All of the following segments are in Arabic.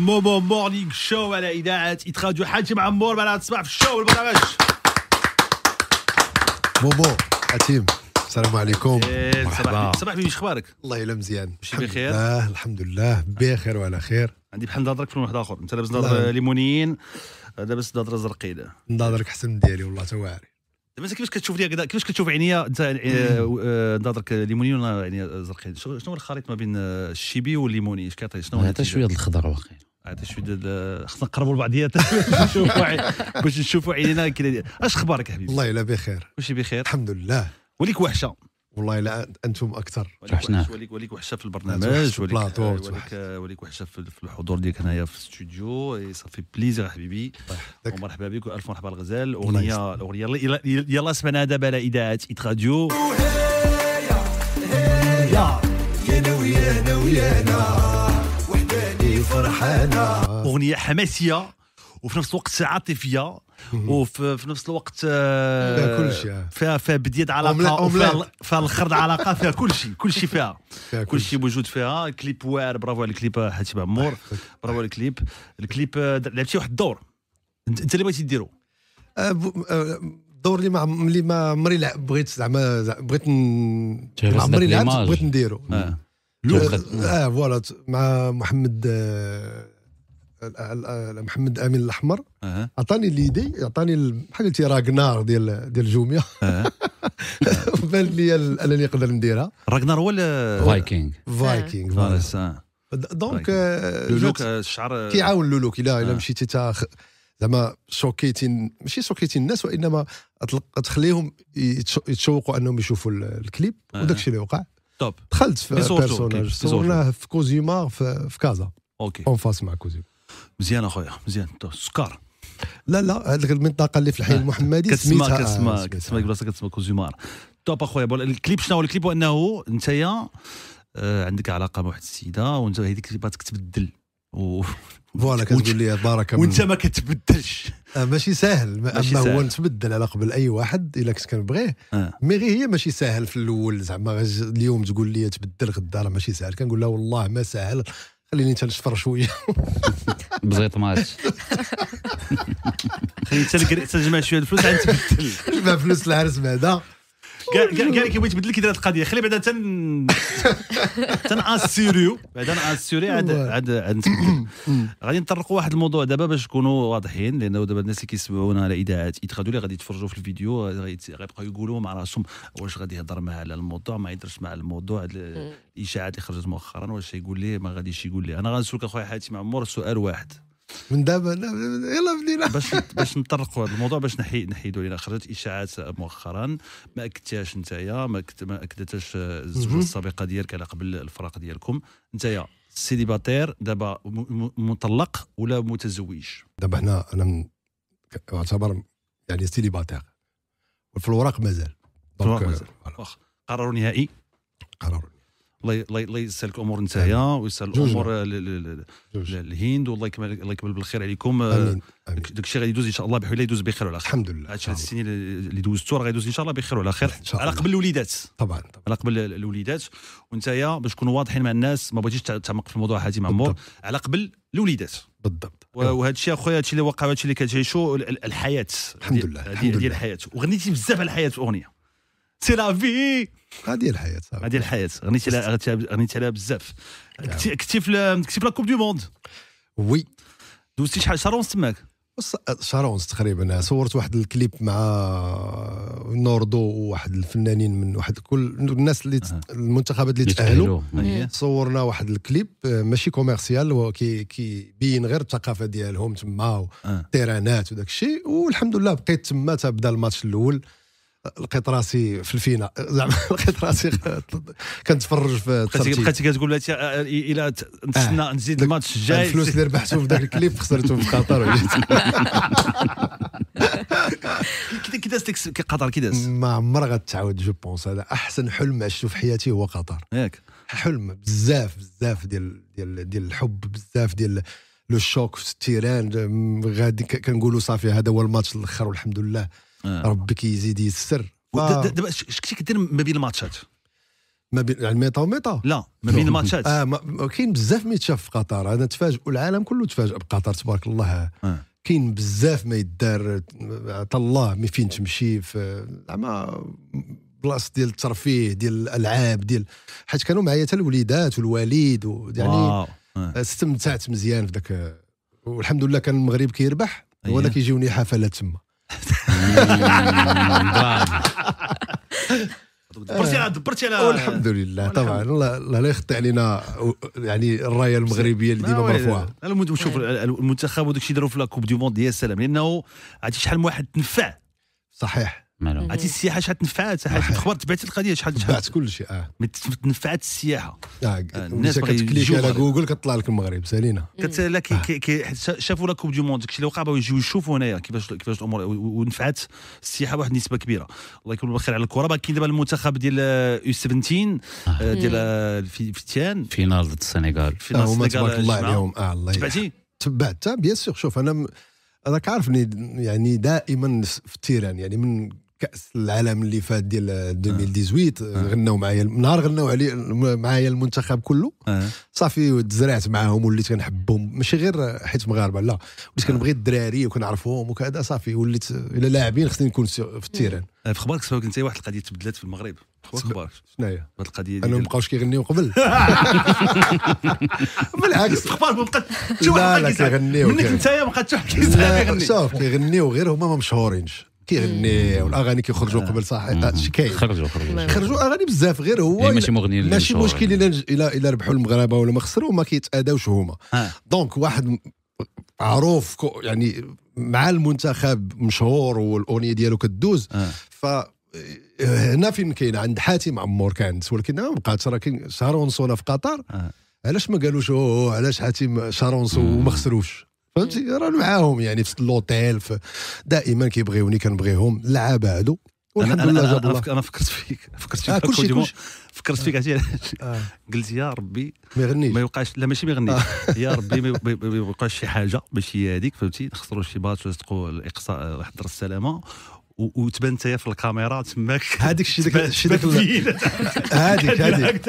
مومو مورنينغ شو على اذاعه اتراديو راديو حاتم عمور معنا في الشو البرنامج مومو اتيم السلام عليكم إيه، مرحبا صباح بيه اخبارك الله يلا مزيان ماشي بخير الحمد لله بخير وعلى خير عندي بحال نظرك في واحد اخر انت لابس نظر ليمونيين لابس نظر زرقيده نظرك احسن من ديالي والله تواري دابا انت كيفاش كتشوف هكذا كيفاش كتشوف عينيا انت آه، آه، نظرك ليموني ولا عينيا زرقين شنو هو الخليط ما بين آه، الشيبي والليموني اش كيعطي شنو هذا شويه الخضر واقيلا عاد شويه ديال خصنا نقربوا لبعضياتنا باش نشوفوا باش نشوفوا عينينا كي اش اخبارك حبيبي والله الا بخير واش بخير الحمد لله وليك وحشه والله الا انتم اكثر وحشنا وليك وليك وحشه في البرنامج وليك وليك, وليك وحشه في الحضور ديالك هنايا في الاستوديو صافي بليزير حبيبي ومرحبا بك والف مرحبا الغزال اغنيه الاغنيه يلا سمعناها دابا على اذاعه ايت راديو هيا هيا ويانا ويانا فرحانه اغنيه حماسيه وفي نفس الوقت عاطفيه وفي نفس الوقت آه، فيها كل شيء فيها بديت علاقه فيها الخرد علاقه فيها كل شيء كل شيء فيها كل شيء موجود فيها آه، الكليب واعر برافو على الكليب حاتم عمور برافو على الكليب الكليب لعبتي واحد الدور انت اللي بغيتي ديرو آه، الدور اللي ما اللي ما عمري بغيت زعما بغيت عمري لعبت بغيت نديرو آه،, اه فوالا مع محمد آه، محمد امين الاحمر عطاني ليدي عطاني بحال قلتي راغنار ديال ديال جوميا بان لي انا اللي نقدر نديرها راغنار هو فايكينغ فايكينغ دونك آه، لولوك الشعر كيعاون لولوك الا الا مشيتي تا زعما شوكيتي ماشي شوكيتي الناس وانما تخليهم يتشوقوا انهم يشوفوا الكليب وداك الشيء اللي وقع توب دخلت في بيرسوناج صورناه في كوزيما في, في كازا اوكي اون فاس مع كوزيما مزيان اخويا مزيان سكار لا لا هذيك المنطقه اللي في الحي المحمدي كتسمى كتسمى كتسمى البلاصه كتسمى كوزيمار توب اخويا الكليب شنو هو الكليب هو انه انتيا آه، عندك علاقه مع واحد السيده وانت هذيك تبدل فوالا كتقول لي بارك وانت ما كتبدلش آه، ماشي ساهل ما ماشي اما سهل. هو نتبدل على قبل اي واحد الا كنت كنبغيه آه. مي غير هي ماشي ساهل في الاول زعما اليوم تقول لي تبدل غدا راه ماشي ساهل كنقول لها والله ما ساهل خليني تنشفر شويه بزيط مات خليني تجمع شويه الفلوس عاد تبدل جمع فلوس العرس بعدا كاع اللي كيبغي يتبدل كيدير هذه القضيه خلي بعدا تن تن اسيريو بعدا اسيري عاد عاد عاد غادي نطرقوا واحد الموضوع دابا باش نكونوا واضحين لانه دابا الناس اللي كيسمعونا على اذاعات يتخادوا لي غادي يتفرجوا في الفيديو غيبقاو يقولوا مع راسهم واش غادي يهضر معاه على الموضوع ما يهضرش مع الموضوع الاشاعات اللي خرجت مؤخرا واش يقول لي ما غاديش يقول لي انا غنسولك اخويا حاتم عمر سؤال واحد من دابا يلا بدينا باش باش نطرقوا هذا الموضوع باش نحي نحيدوا لنا خرجت اشاعات مؤخرا ما اكدتهاش نتايا ما ما اكدتهاش الزوجه السابقه ديالك على قبل الفراق ديالكم نتايا سيليباتير دابا مطلق ولا متزوج دابا هنا انا اعتبر يعني سيليباتير وفي الوراق مازال في مازال euh، قرار نهائي قرار الله يسهل الامور نتايا ويسهل الامور للهند والله يكمل الله يكمل بالخير عليكم آه، داك الشيء غادي يدوز ان شاء الله بحول يدوز بخير وعلى خير الحمد لله هادشي هاد السنين اللي دوزتو راه غيدوز ان شاء الله بخير وعلى خير على قبل الوليدات طبعا على قبل الوليدات ونتايا باش نكونوا واضحين مع الناس ما بغيتيش تعمق في الموضوع هادي مور على قبل الوليدات بالضبط وهذا الشيء اخويا هذا الشيء اللي وقع هذا الشيء اللي كتعيشوا الحياه الحمد لله ديال الحياه وغنيتي بزاف على الحياه اغنيه سي لا في هذه الحياه صاحبي هذه الحياه غنيت عليها غنيت عليها بزاف كنتي كتي كنتي في لا كوب دو موند وي دوزتي شحال شهر ونص تماك شهر ونص تقريبا صورت واحد الكليب مع نوردو وواحد الفنانين من واحد كل الناس اللي أه. المنتخبات اللي تاهلوا صورنا واحد الكليب ماشي كوميرسيال كيبين غير الثقافه ديالهم تما أه. تيرانات وداك الشيء والحمد لله بقيت تما تبدا الماتش الاول لقيت راسي في الفينا زعما لقيت راسي كنتفرج في الترتيب لقيتك كتقول آه، الى نتسنى آه. نزيد الماتش الجاي الفلوس اللي ربحتهم في ذاك الكليب خسرته في قطر وجيت كي داز قطر كي داز ما عمرها غتعاود جو بونس هذا احسن حلم عشته في حياتي هو قطر ياك حلم بزاف بزاف ديال ديال ديال الحب بزاف ديال لو شوك في التيران غادي كنقولوا صافي هذا هو الماتش الاخر والحمد لله إيه. ربك يزيد يسر دابا شكتي كنتي كدير ما بين الماتشات ما بين يعني ميطا وميطا لا ما بين الماتشات اه ما... كاين بزاف ما يتشاف في قطر انا تفاجئ والعالم كله تفاجئ بقطر تبارك الله آه. كاين بزاف ما يدار الله مي فين تمشي في زعما بلاص ديال الترفيه ديال الالعاب ديال حيت كانوا معايا حتى الوليدات والوالد يعني إيه. استمتعت مزيان في ذاك والحمد لله كان المغرب كيربح إيه. وانا كيجيوني حفلات تما دبرتي على دبرتي على الحمد لله طبعا الله لا يخطي علينا يعني الرايه المغربيه اللي ديما مرفوعه شوف آه. المنتخب وداك الشيء داروا في لاكوب دي موند يا سلام لانه عرفتي شحال من واحد تنفع صحيح عرفتي السياحه شحال تنفعات شحال تخبرت بعت القضيه شحال تبعت كل شيء اه تنفعات السياحه آه. آه، الناس كتكليك على جوجل كطلع لك المغرب سالينا لا آه. شافوا لا كوب دي موند داكشي اللي وقع بغاو يجيو يشوفوا هنايا كيفاش كيفاش الامور ونفعات السياحه واحد النسبه كبيره الله يكون بالخير على الكره باقي دابا المنتخب ديال يو 17 آه. ديال الفتيان فينال ضد السنغال فينال السنغال تبارك الله عليهم اه الله تبعتي تبعت بيان سور شوف انا راك عارفني يعني دائما في التيران يعني من كاس العالم اللي فات ديال 2018 آه. آه. غناو معايا نهار غناو علي معايا المنتخب كله آه. صافي تزرعت معاهم وليت كنحبهم ماشي غير حيت مغاربه لا وليت كنبغي الدراري وكنعرفهم وكذا صافي وليت الى لاعبين خصني نكون في التيران في خبارك سبق انت واحد القضيه تبدلت في المغرب اخبارك شنو هي؟ هاد القضيه انا مابقاوش كيغنيو قبل بالعكس اخبارك ما بقات لا لا كيغنيو منك انت ما بقات تحكي شوف كيغنيو غير هما ما مشهورينش كيغني والاغاني كيخرجوا آه. قبل صح كاين خرجوا خرجوا خرجوا اغاني بزاف غير هو يعني ماشي مغني ماشي مشكل يعني. الا الا الا ربحوا المغاربه ولا ما خسروا ما كيتاداوش هما آه. دونك واحد معروف يعني مع المنتخب مشهور والاغنيه ديالو كدوز آه. ف هنا فين كاين عند حاتم عمور كانت ولكن بقات راه كاين شهر ونص ولا في قطر علاش ما قالوش علاش حاتم شهر ونص وما خسروش فهمتي إيه. رانا معاهم يعني في اللوتيل دائما كيبغيوني كنبغيهم اللعابه هادو لله جاب انا, أنا فكرت فيك فكرت فيك آه شيء فكرت فيك آه. عرفتي آه. قلت يا ربي ما يغنيش ما يوقعش لا ماشي ما يغنيش آه. يا ربي ما يوقعش شي حاجه ماشي هذيك فهمتي نخسروا شي باتش ولا الاقصاء وحضر آه، السلامه وتبان انت في الكاميرا تماك هذيك الشيء داك داك هذيك هذيك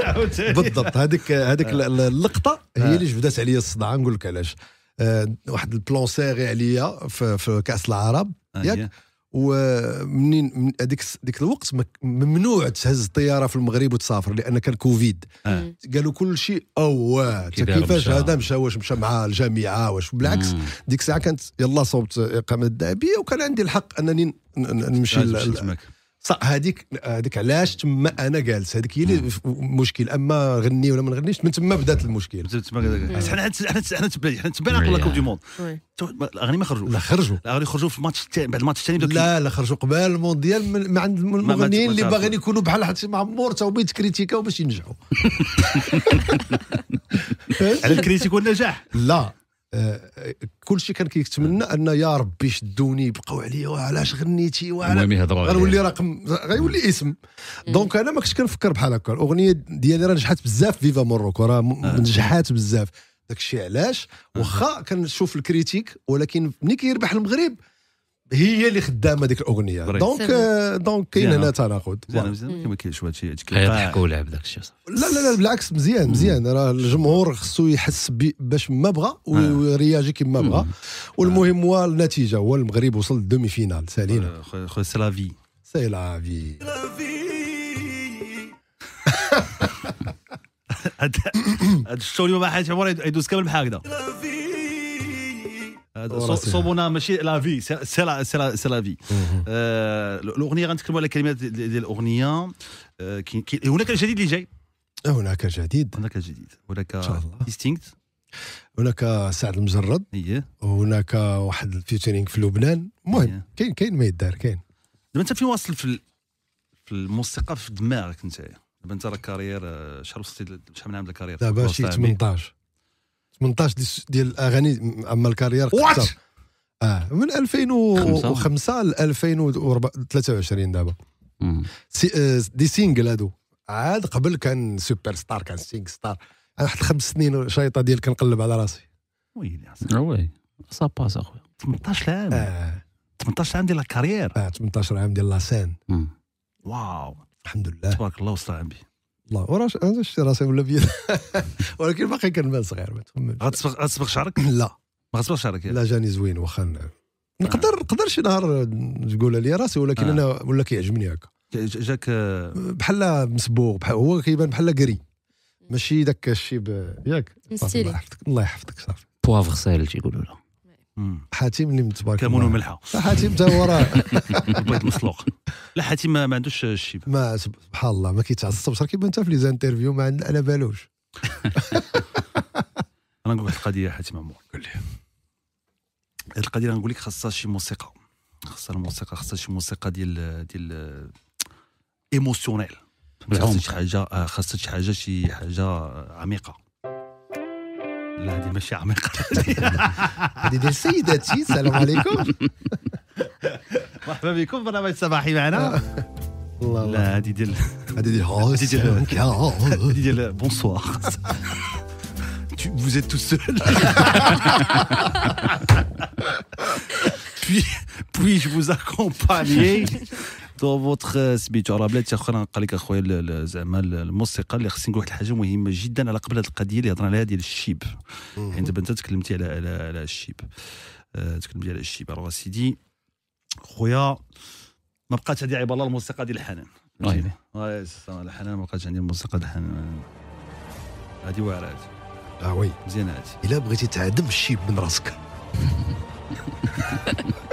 بالضبط هذيك هذيك آه. اللقطه هي اللي جبدات عليا الصداع نقول لك علاش آه، واحد البلون ساغي عليا في, في كاس العرب آه، ياك ومنين هذيك ديك الوقت ممنوع تهز الطياره في المغرب وتسافر لان كان كوفيد آه. قالوا كل شيء اوه كيفاش هذا مشى واش مشى مع الجامعه واش بالعكس ديك الساعه كانت يلا صوبت اقامه الذهبيه وكان عندي الحق انني نمشي صح هذيك هذيك علاش تما انا جالس هذيك هي اللي المشكل اما غني ولا ما نغنيش من تما بدات المشكل حنا حنا حنا تبان حنا تبعنا قبل كوب دي موند الاغاني ما خرجوا لا خرجوا الاغاني خرجوا في الماتش الثاني بعد الماتش الثاني لا لا خرجوا قبل المونديال من ما عند المغنيين اللي باغيين يكونوا بحال ما معمر تا وبيت كريتيكا باش ينجحوا على الكريتيك والنجاح لا كل شيء كان كيتمنى ان يا ربي شدوني بقاو عليا وعلاش غنيتي وعلاش غنولي رقم غيولي اسم دونك انا ما كنتش كنفكر بحال هكا الاغنيه ديالي راه نجحات بزاف فيفا موروكو راه آه. نجحات بزاف داكشي علاش واخا كنشوف الكريتيك ولكن ملي كيربح المغرب هي اللي خدامه ديك الاغنيه دونك دونك كاين هنا تناقض مزيان ما كاينش هذا الشيء كيضحكوا ولعب داك الشيء لا لا لا بالعكس مزيان مزيان راه الجمهور خصو يحس باش ما بغى آه. ويرياجي كيما بغى والمهم آه. هو النتيجه هو المغرب وصل للدومي فينال سالينا آه، خو سي لا في سي لا في هاد الشو اليوم حيت عمر يدوز كامل بحال هكذا صوبونا ماشي لا في سي لا سي لا في آه، الاغنيه غنتكلموا على كلمات ديال الاغنيه آه، هناك الجديد اللي جاي هناك جديد هناك جديد هناك ديستينكت هناك سعد المجرد وهناك إيه. واحد الفيوتشرينغ في لبنان المهم إيه. كاين كاين ما يدار كاين دابا انت فين واصل في في الموسيقى في دماغك انت دابا انت راك كارير آه، شحال وصلتي شحال من عام الكارير دابا شي 18 18 ديال الاغاني اما الكارير وات اه من 2005 ل 2023 دابا سي آه، دي سينجل هادو عاد قبل كان سوبر ستار كان سينج ستار انا حط خمس سنين شايطه ديال كنقلب على راسي ويلي آه، وي سا باس اخويا 18 عام آه. 18 عام ديال الكاريير اه 18 عام ديال لاسين واو الحمد لله تبارك الله على عمي الله وراه انا شفت راسي ولا بيض ولكن باقي كنبان صغير ما تخممش شعرك؟ لا ما غتسبقش شعرك يعني؟ لا جاني زوين واخا آه. نقدر نقدر شي نهار تقولها لي راسي ولكن آه. انا ولا كيعجبني هكا جاك آه. بحال مصبوغ بحال هو كيبان بحال قري ماشي داك الشيب ياك الله يحفظك الله يحفظك صافي بوافغ سايل تيقولوا له حاتم اللي متبارك كمون وملحه حاتم حتى هو راه بيض مسلوق لا حاتم ما عندوش الشيب ما سبحان الله ما كيتعصبش راه كيبان حتى في لي زانترفيو ما على بالوش انا نقول واحد القضيه حاتم عمر قول لي القضيه نقول لك خاصها شي موسيقى خاصها الموسيقى خاصها شي موسيقى ديال ديال ايموسيونيل خاصها شي حاجه آه، خاصها شي حاجه شي حاجه عميقه لا هذه ماشي هذه ديال سيداتي السلام عليكم مرحبا vous êtes tout seul. puis, puis-je vous accompagner دو فوتخ سميتو راه بلاتي اخرى قال لك اخويا زعما الموسيقى اللي خصني نقول واحد الحاجه مهمه جدا على قبل هذه القضيه اللي هضرنا عليها ديال الشيب حيت يعني انت تكلمتي على على على الشيب آه، تكلمتي على الشيب راه سيدي خويا ما بقاتش هذه عباره الموسيقى ديال الحنان فهمتيني الحنان ما بقاتش عندي الموسيقى ديال الحنان هذه واعره اه وي مزيانه هذه الا بغيتي تعدم الشيب من راسك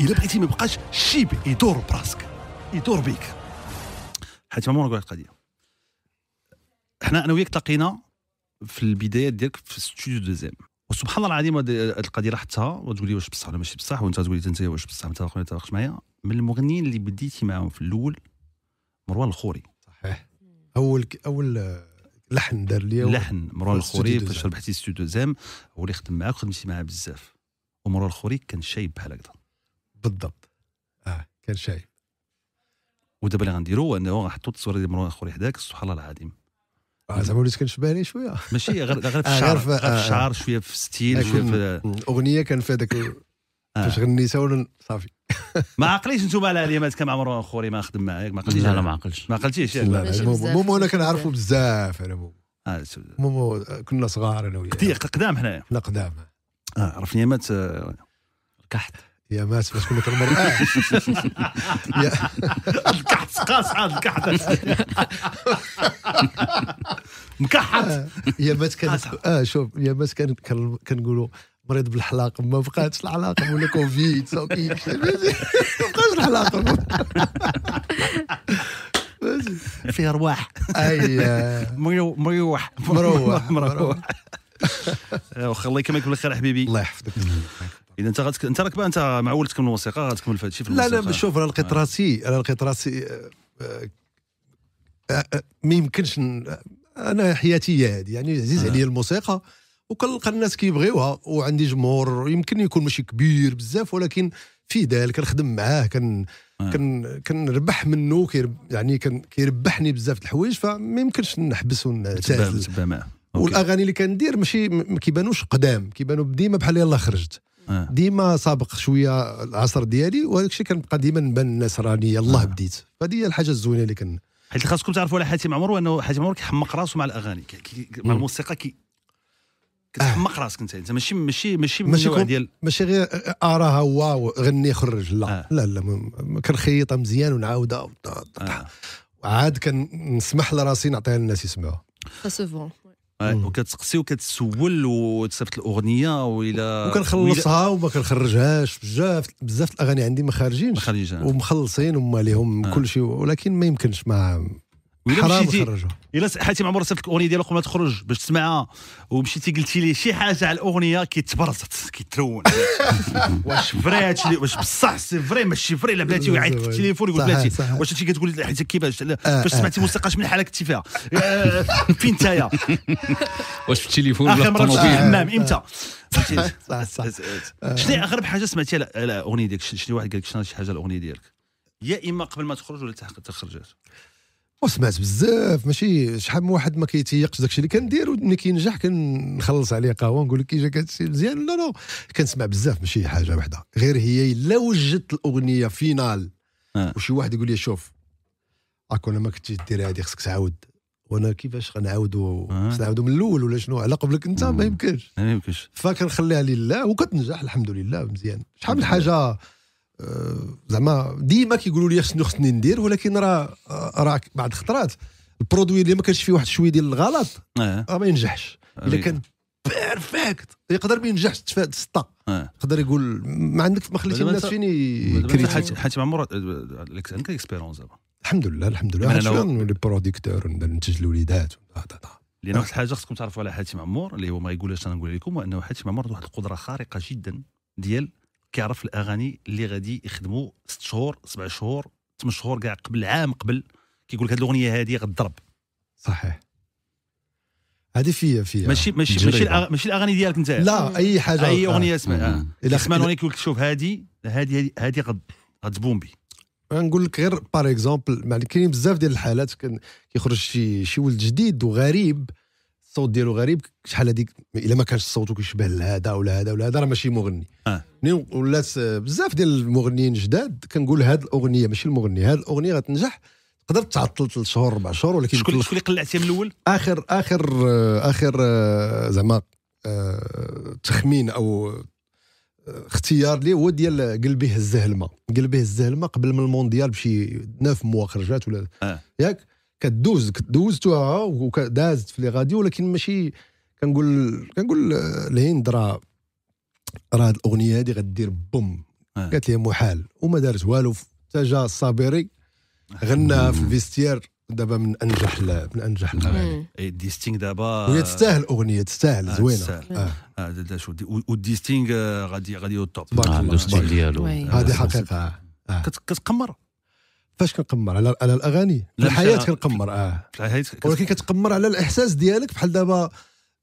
الا بغيتي ما يبقاش شيب يدور براسك يدور بيك حيت ما نقول القضيه حنا انا وياك تلاقينا في البدايات ديالك في ستوديو دوزيام وسبحان الله العظيم هذه القضيه لاحظتها وتقول لي واش بصح ولا ماشي بصح وانت تقول لي انت واش بصح متفق ولا متفقش معايا من المغنيين اللي بديتي معاهم في الاول مروان الخوري صحيح اول اول آه، لحن دار لي لحن مروان الخوري فاش ربحتي ستوديو زام هو اللي خدم معاك وخدمتي معاه بزاف ومروان الخوري كان شايب بحال هكذا بالضبط اه كان شايب ودابا اللي غنديروا هو انه غنحطوا التصويره ديال مروان خوري حداك سبحان الله العظيم آه، زعما وليت كنشبهني شويه ماشي غير غير في آه، الشعر في آه، الشعر شويه في الستيل شويه في الاغنيه كان فيها هذاك فاش غنيتها ولا صافي ما عقليش انتم على اليمات كان مع مروان خوري ما خدم معاك ما عقلتيش لا ما عقلتش ما عقلتيش مومو انا كنعرفو بزاف انا مومو مومو كنا صغار انا وياه قدام حنايا قدام اه عرفني مات الكحت يا ماس باش كلك المرأة الكحت قاصعة الكحت مكحت يا ماس كانت اه شوف يا ماس كانت كنقولوا مريض بالحلاق ما بقاتش العلاقه ولا كوفيد صافي ما بقاش الحلاقه في ارواح اي مريوح آه. مروح مروح الله يكملك بالخير حبيبي الله يحفظك اذا انت غتك... انت راك انت مع ولد تكمل الموسيقى غتكمل في هادشي في الموسيقى لا لا شوف انا لقيت راسي انا لقيت راسي آه، آه، آه، ما يمكنش انا حياتي هي هذه يعني عزيز عليا الموسيقى وكنلقى الناس كيبغيوها وعندي جمهور يمكن يكون ماشي كبير بزاف ولكن في ذلك كنخدم معاه كن كن كنربح منه يعني كن كيربحني بزاف الحوايج فما يمكنش نحبس ونعتزل والاغاني اللي كندير ماشي ما كيبانوش قدام كيبانوا ديما بحال يلاه خرجت آه. ديما سابق شويه العصر ديالي وهذاك الشيء كنبقى ديما نبان الناس راني يلاه آه. بديت فهذه هي الحاجه الزوينه اللي كن حيت خاصكم تعرفوا على حاتم عمر وانه حاتم عمر كيحمق راسه مع الاغاني كي مع الموسيقى كي آه. كتحمق راسك انت انت ماشي ماشي ماشي من النوع ديال ماشي غير اراها واو غني خرج لا آه. لا لا كنخيطها مزيان ونعاودها آه. عاد كنسمح لراسي نعطيها للناس يسمعوها وكتسقسي وكتسول وتصيفط الاغنيه والى وكنخلصها وما كنخرجهاش بزاف بزاف الاغاني عندي ما خارجينش ومخلصين وما لهم آه. كل شيء ولكن ما يمكنش مع حرام يخرجوها الا حاتم مع رسلت لك ديالو قبل ما تخرج باش تسمعها ومشيتي قلتي لي شي حاجه على الاغنيه كيتبرزت كيترون واش فري هادشي واش بصح سي فري ماشي فري لا بلاتي ويعيط في التليفون يقول بلاتي واش انت كتقول حيت كيفاش فاش آه، آه. سمعتي موسيقى شمن حاله آه، كنتي فيها فين نتايا واش في التليفون ولا في الطوموبيل الحمام امتى صح صح شنو اغرب حاجه سمعتيها على الاغنيه ديالك شنو واحد قال لك شنو شي حاجه الاغنيه ديالك يا اما قبل ما تخرج ولا تخرجات وسمعت بزاف ماشي شحال من واحد ما كيتيقش داكشي اللي كندير وملي كينجح كنخلص عليه قهوه نقول لك كي جاك هادشي مزيان لا لا كنسمع بزاف ماشي حاجه وحده غير هي الا وجدت الاغنيه فينال آه. وشي واحد يقول لي شوف اكون ما كنتي دير هادي خصك تعاود وانا كيفاش غنعاودو آه. نعاودو من الاول ولا شنو على قبلك انت ما يمكنش ما يمكنش فكنخليها لله وكتنجح الحمد لله مزيان شحال من حاجه آه، زعما ديما كيقولوا لي شنو خصني ندير ولكن راه آه، راه بعض الخطرات البرودوي اللي ما كانش فيه واحد شويه ديال الغلط راه آه، ما ينجحش الا أيوه. كان بيرفكت يقدر ما ينجحش تفاد سته يقدر يقول ما عندك ما خليتي الناس فيني حيت مع معمر عندك اكسبيرونس الحمد لله الحمد لله يعني انا نولي بروديكتور ننتج الوليدات لان واحد الحاجه خصكم تعرفوا على حاتم عمور اللي هو ما يقولش انا نقول لكم انه حاتم عمور واحد القدره خارقه جدا ديال كيعرف الاغاني اللي غادي يخدموا ست شهور سبع شهور ثمان شهور كاع قبل عام قبل كيقول لك هذه الاغنيه هذه غتضرب صحيح هذه فيا فيا ماشي ماشي ماشي, الأغ... ماشي الاغاني ديالك انت لا اي حاجه اي اغنيه آه. اسمها الا سمع الاغنيه كيقول لك شوف هذه هذه هذه غد غتبوم بي نقول لك غير بار اكزومبل يعني كاينين بزاف ديال الحالات كيخرج شي شي ولد جديد وغريب الصوت ديالو غريب شحال هذيك الا ما كانش صوته كيشبه لهذا ولا هذا ولا هذا راه ماشي مغني آه. ولات بزاف ديال المغنيين جداد كنقول هاد الاغنيه ماشي المغني هاد الاغنيه غتنجح تقدر تعطل ثلاث شهور اربع شهور ولكن شكون شكون اللي قلعتيه من الاول؟ اخر اخر اخر آه، زعما آه، تخمين او آه، اختيار لي هو ديال قلبي هزه الماء قلبي هزه الماء قبل من المونديال بشي 9 مواخرجات ولا آه. ياك كدوز دوزتها ودازت في لي غاديو ولكن ماشي كنقول كنقول الهند راه راه هاد الاغنيه هادي غدير بوم آه. قالت لي محال وما دارت والو حتى جا الصابري غناها في الفيستير دابا من انجح لا من انجح الاغاني آه. ديستينغ دابا وهي تستاهل اغنيه تستاهل آه، زوينه تستاهل اه, آه، شو والديستينغ غادي غادي للتوب عنده الستيل ديالو هذه حقيقه كتقمر فاش كنقمر على على الاغاني الحياه كنقمر اه الحياه ولكن كتقمر على الاحساس ديالك بحال دابا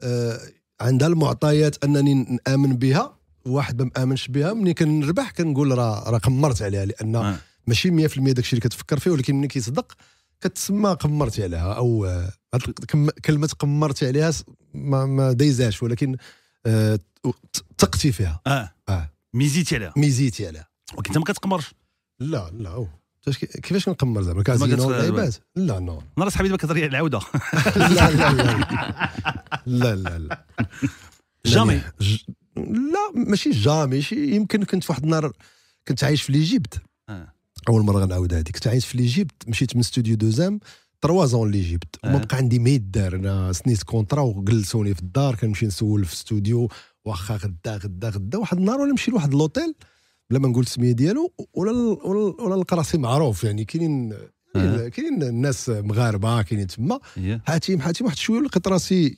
آه عندها المعطيات انني نامن بها واحد ما مامنش بها ملي كنربح كنقول راه راه قمرت عليها لان آه. ماشي 100% داكشي اللي كتفكر فيه ولكن ملي كيصدق كتسمى قمرتي عليها او آه، كلمه قمرتي عليها ما, ما دايزاش ولكن آه تقتي فيها اه اه ميزيتي عليها ميزيتي عليها ولكن انت ما كتقمرش لا لا أوه. كيفاش نقمر زعما كازينو لعيبات لا نو نهار صاحبي دابا كتهضر على العوده لا لا لا لا لا لا جامي لا ماشي جامي شي يمكن كنت واحد النهار كنت عايش في ليجيبت آه. اول مره غنعاود هذه كنت عايش في ليجيبت مشيت من ستوديو دوزام تروا زون ليجيبت وما آه. بقى عندي ما يدار انا سنيت كونترا وجلسوني في الدار كنمشي نسول في ستوديو واخا غدا غدا غدا واحد النهار وانا نمشي لواحد لوطيل بلا ما نقول السميه ديالو ولا ولا, ولا القراصي معروف يعني كاينين أه. كاينين الناس مغاربه كاينين تما حاتم حاتم واحد شويه لقيت راسي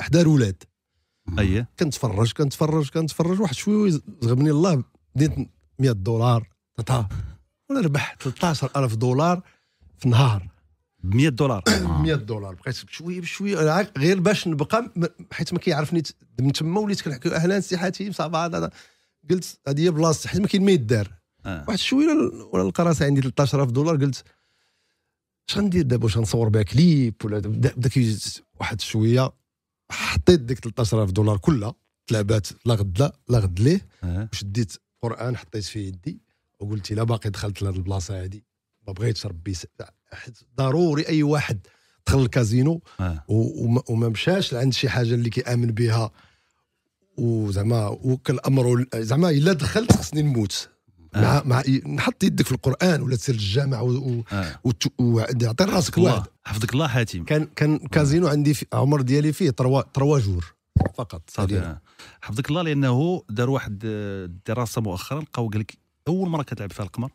حدا الولاد اييه كنتفرج كنتفرج كنتفرج واحد شويه زغبني الله ديت 100 دولار ولا ربح 13000 دولار في النهار ب 100 دولار 100 دولار بقيت بشويه بشويه غير باش نبقى حيت ما كيعرفني من تما وليت كنحكي اهلا سي حاتم صافا قلت هذه هي بلاصتي حيت ما كاين ما يدار آه. واحد شويه ولا القراصه عندي 13000 دولار قلت اش غندير دابا واش غنصور بها كليب ولا بدا واحد شويه حطيت ديك 13000 دولار كلها تلعبات لا غد لا غد ليه آه. وشديت قران حطيت في يدي وقلت لا باقي دخلت لهذ البلاصه هذه ما بغيتش ربي حيت ضروري اي واحد دخل الكازينو آه. وما مشاش لعند شي حاجه اللي كيامن بها وزعما امر زعما الا دخلت خصني نموت آه. مع مع نحط يدك في القران ولا تسير للجامع وتعطي آه. راسك واحد حفظك الله حاتم كان كان كازينو عندي في عمر ديالي فيه تروا تروا جور فقط صافي حفظك الله لانه دار واحد الدراسه مؤخرا لقاو قال لك اول مره كتلعب فيها القمر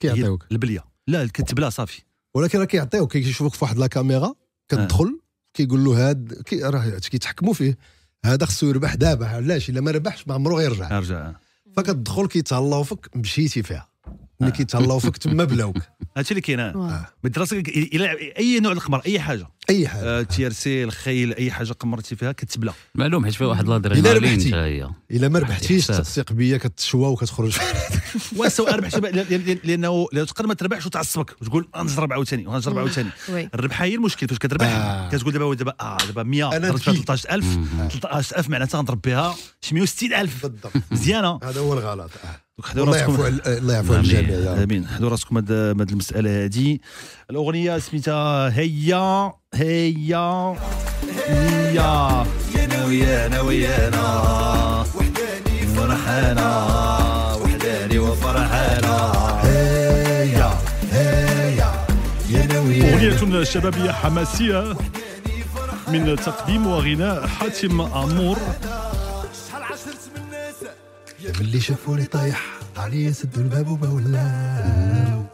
كيعطيوك البليه لا كتبلا صافي ولكن راه كيعطيوك كيشوفوك في واحد لا كاميرا كتدخل آه. كيقول له هاد كي راه كيتحكموا فيه هذا خصو يربح دابا علاش الا ما ربحش ما عمره يرجع يرجع فكتدخل كيتهلاو فيك مشيتي فيها ملي كيتهلاو فيك تما بلاوك هادشي اللي كاين بالدراسه الى اي نوع القمر اي حاجه اي حاجه آه، سي الخيل اي حاجه قمرتي فيها كتبلى معلوم حيت فيها واحد الادرينالين هي الا ما ربحتيش تثق بيا كتشوى وكتخرج وسواء ربحتي لانه تقدر ما تربحش وتعصبك وتقول نجرب عاوتاني ونجرب عاوتاني الربحه هي المشكل فاش كتربح آه. كتقول دابا دابا اه دابا 100 ضربت 13000 13000 معناتها غنضرب بها شي 160000 بالضبط مزيانه هذا هو الغلط آه. حضروا راسكم الله يعفو نعم. الجميع امين حضروا راسكم هذه المساله هذه الاغنيه سميتها هيا هيا هيا انا ويانا ويانا وحداني فرحانا وحداني وفرحانا هيا هيا يا ويانا اغنيه شبابيه حماسيه من تقديم وغناء حاتم امور يا ملي شافوني طايح عليا سدوا الباب وبولاو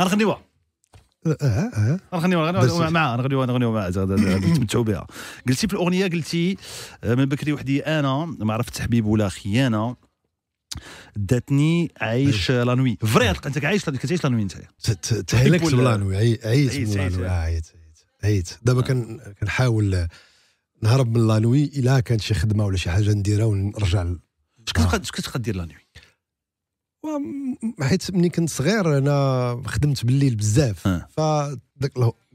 غنغنيوها اه اه, أه. مع معاه غنغنيوها مع تمتعوا بها قلتي في الاغنيه قلتي آه، من بكري وحدي انا ما عرفت تحبيب ولا خيانه داتني عايش أيوه. لا نوي فري انت عايش كتعيش لا نوي انت تهلكت بلا نوي عييت عييت عييت دابا كنحاول نهرب من لا نوي الا كانت شي خدمه ولا شي حاجه نديرها ونرجع اش آه. كنت دير لا نوي حيت ملي كنت صغير انا خدمت بالليل بزاف آه. ف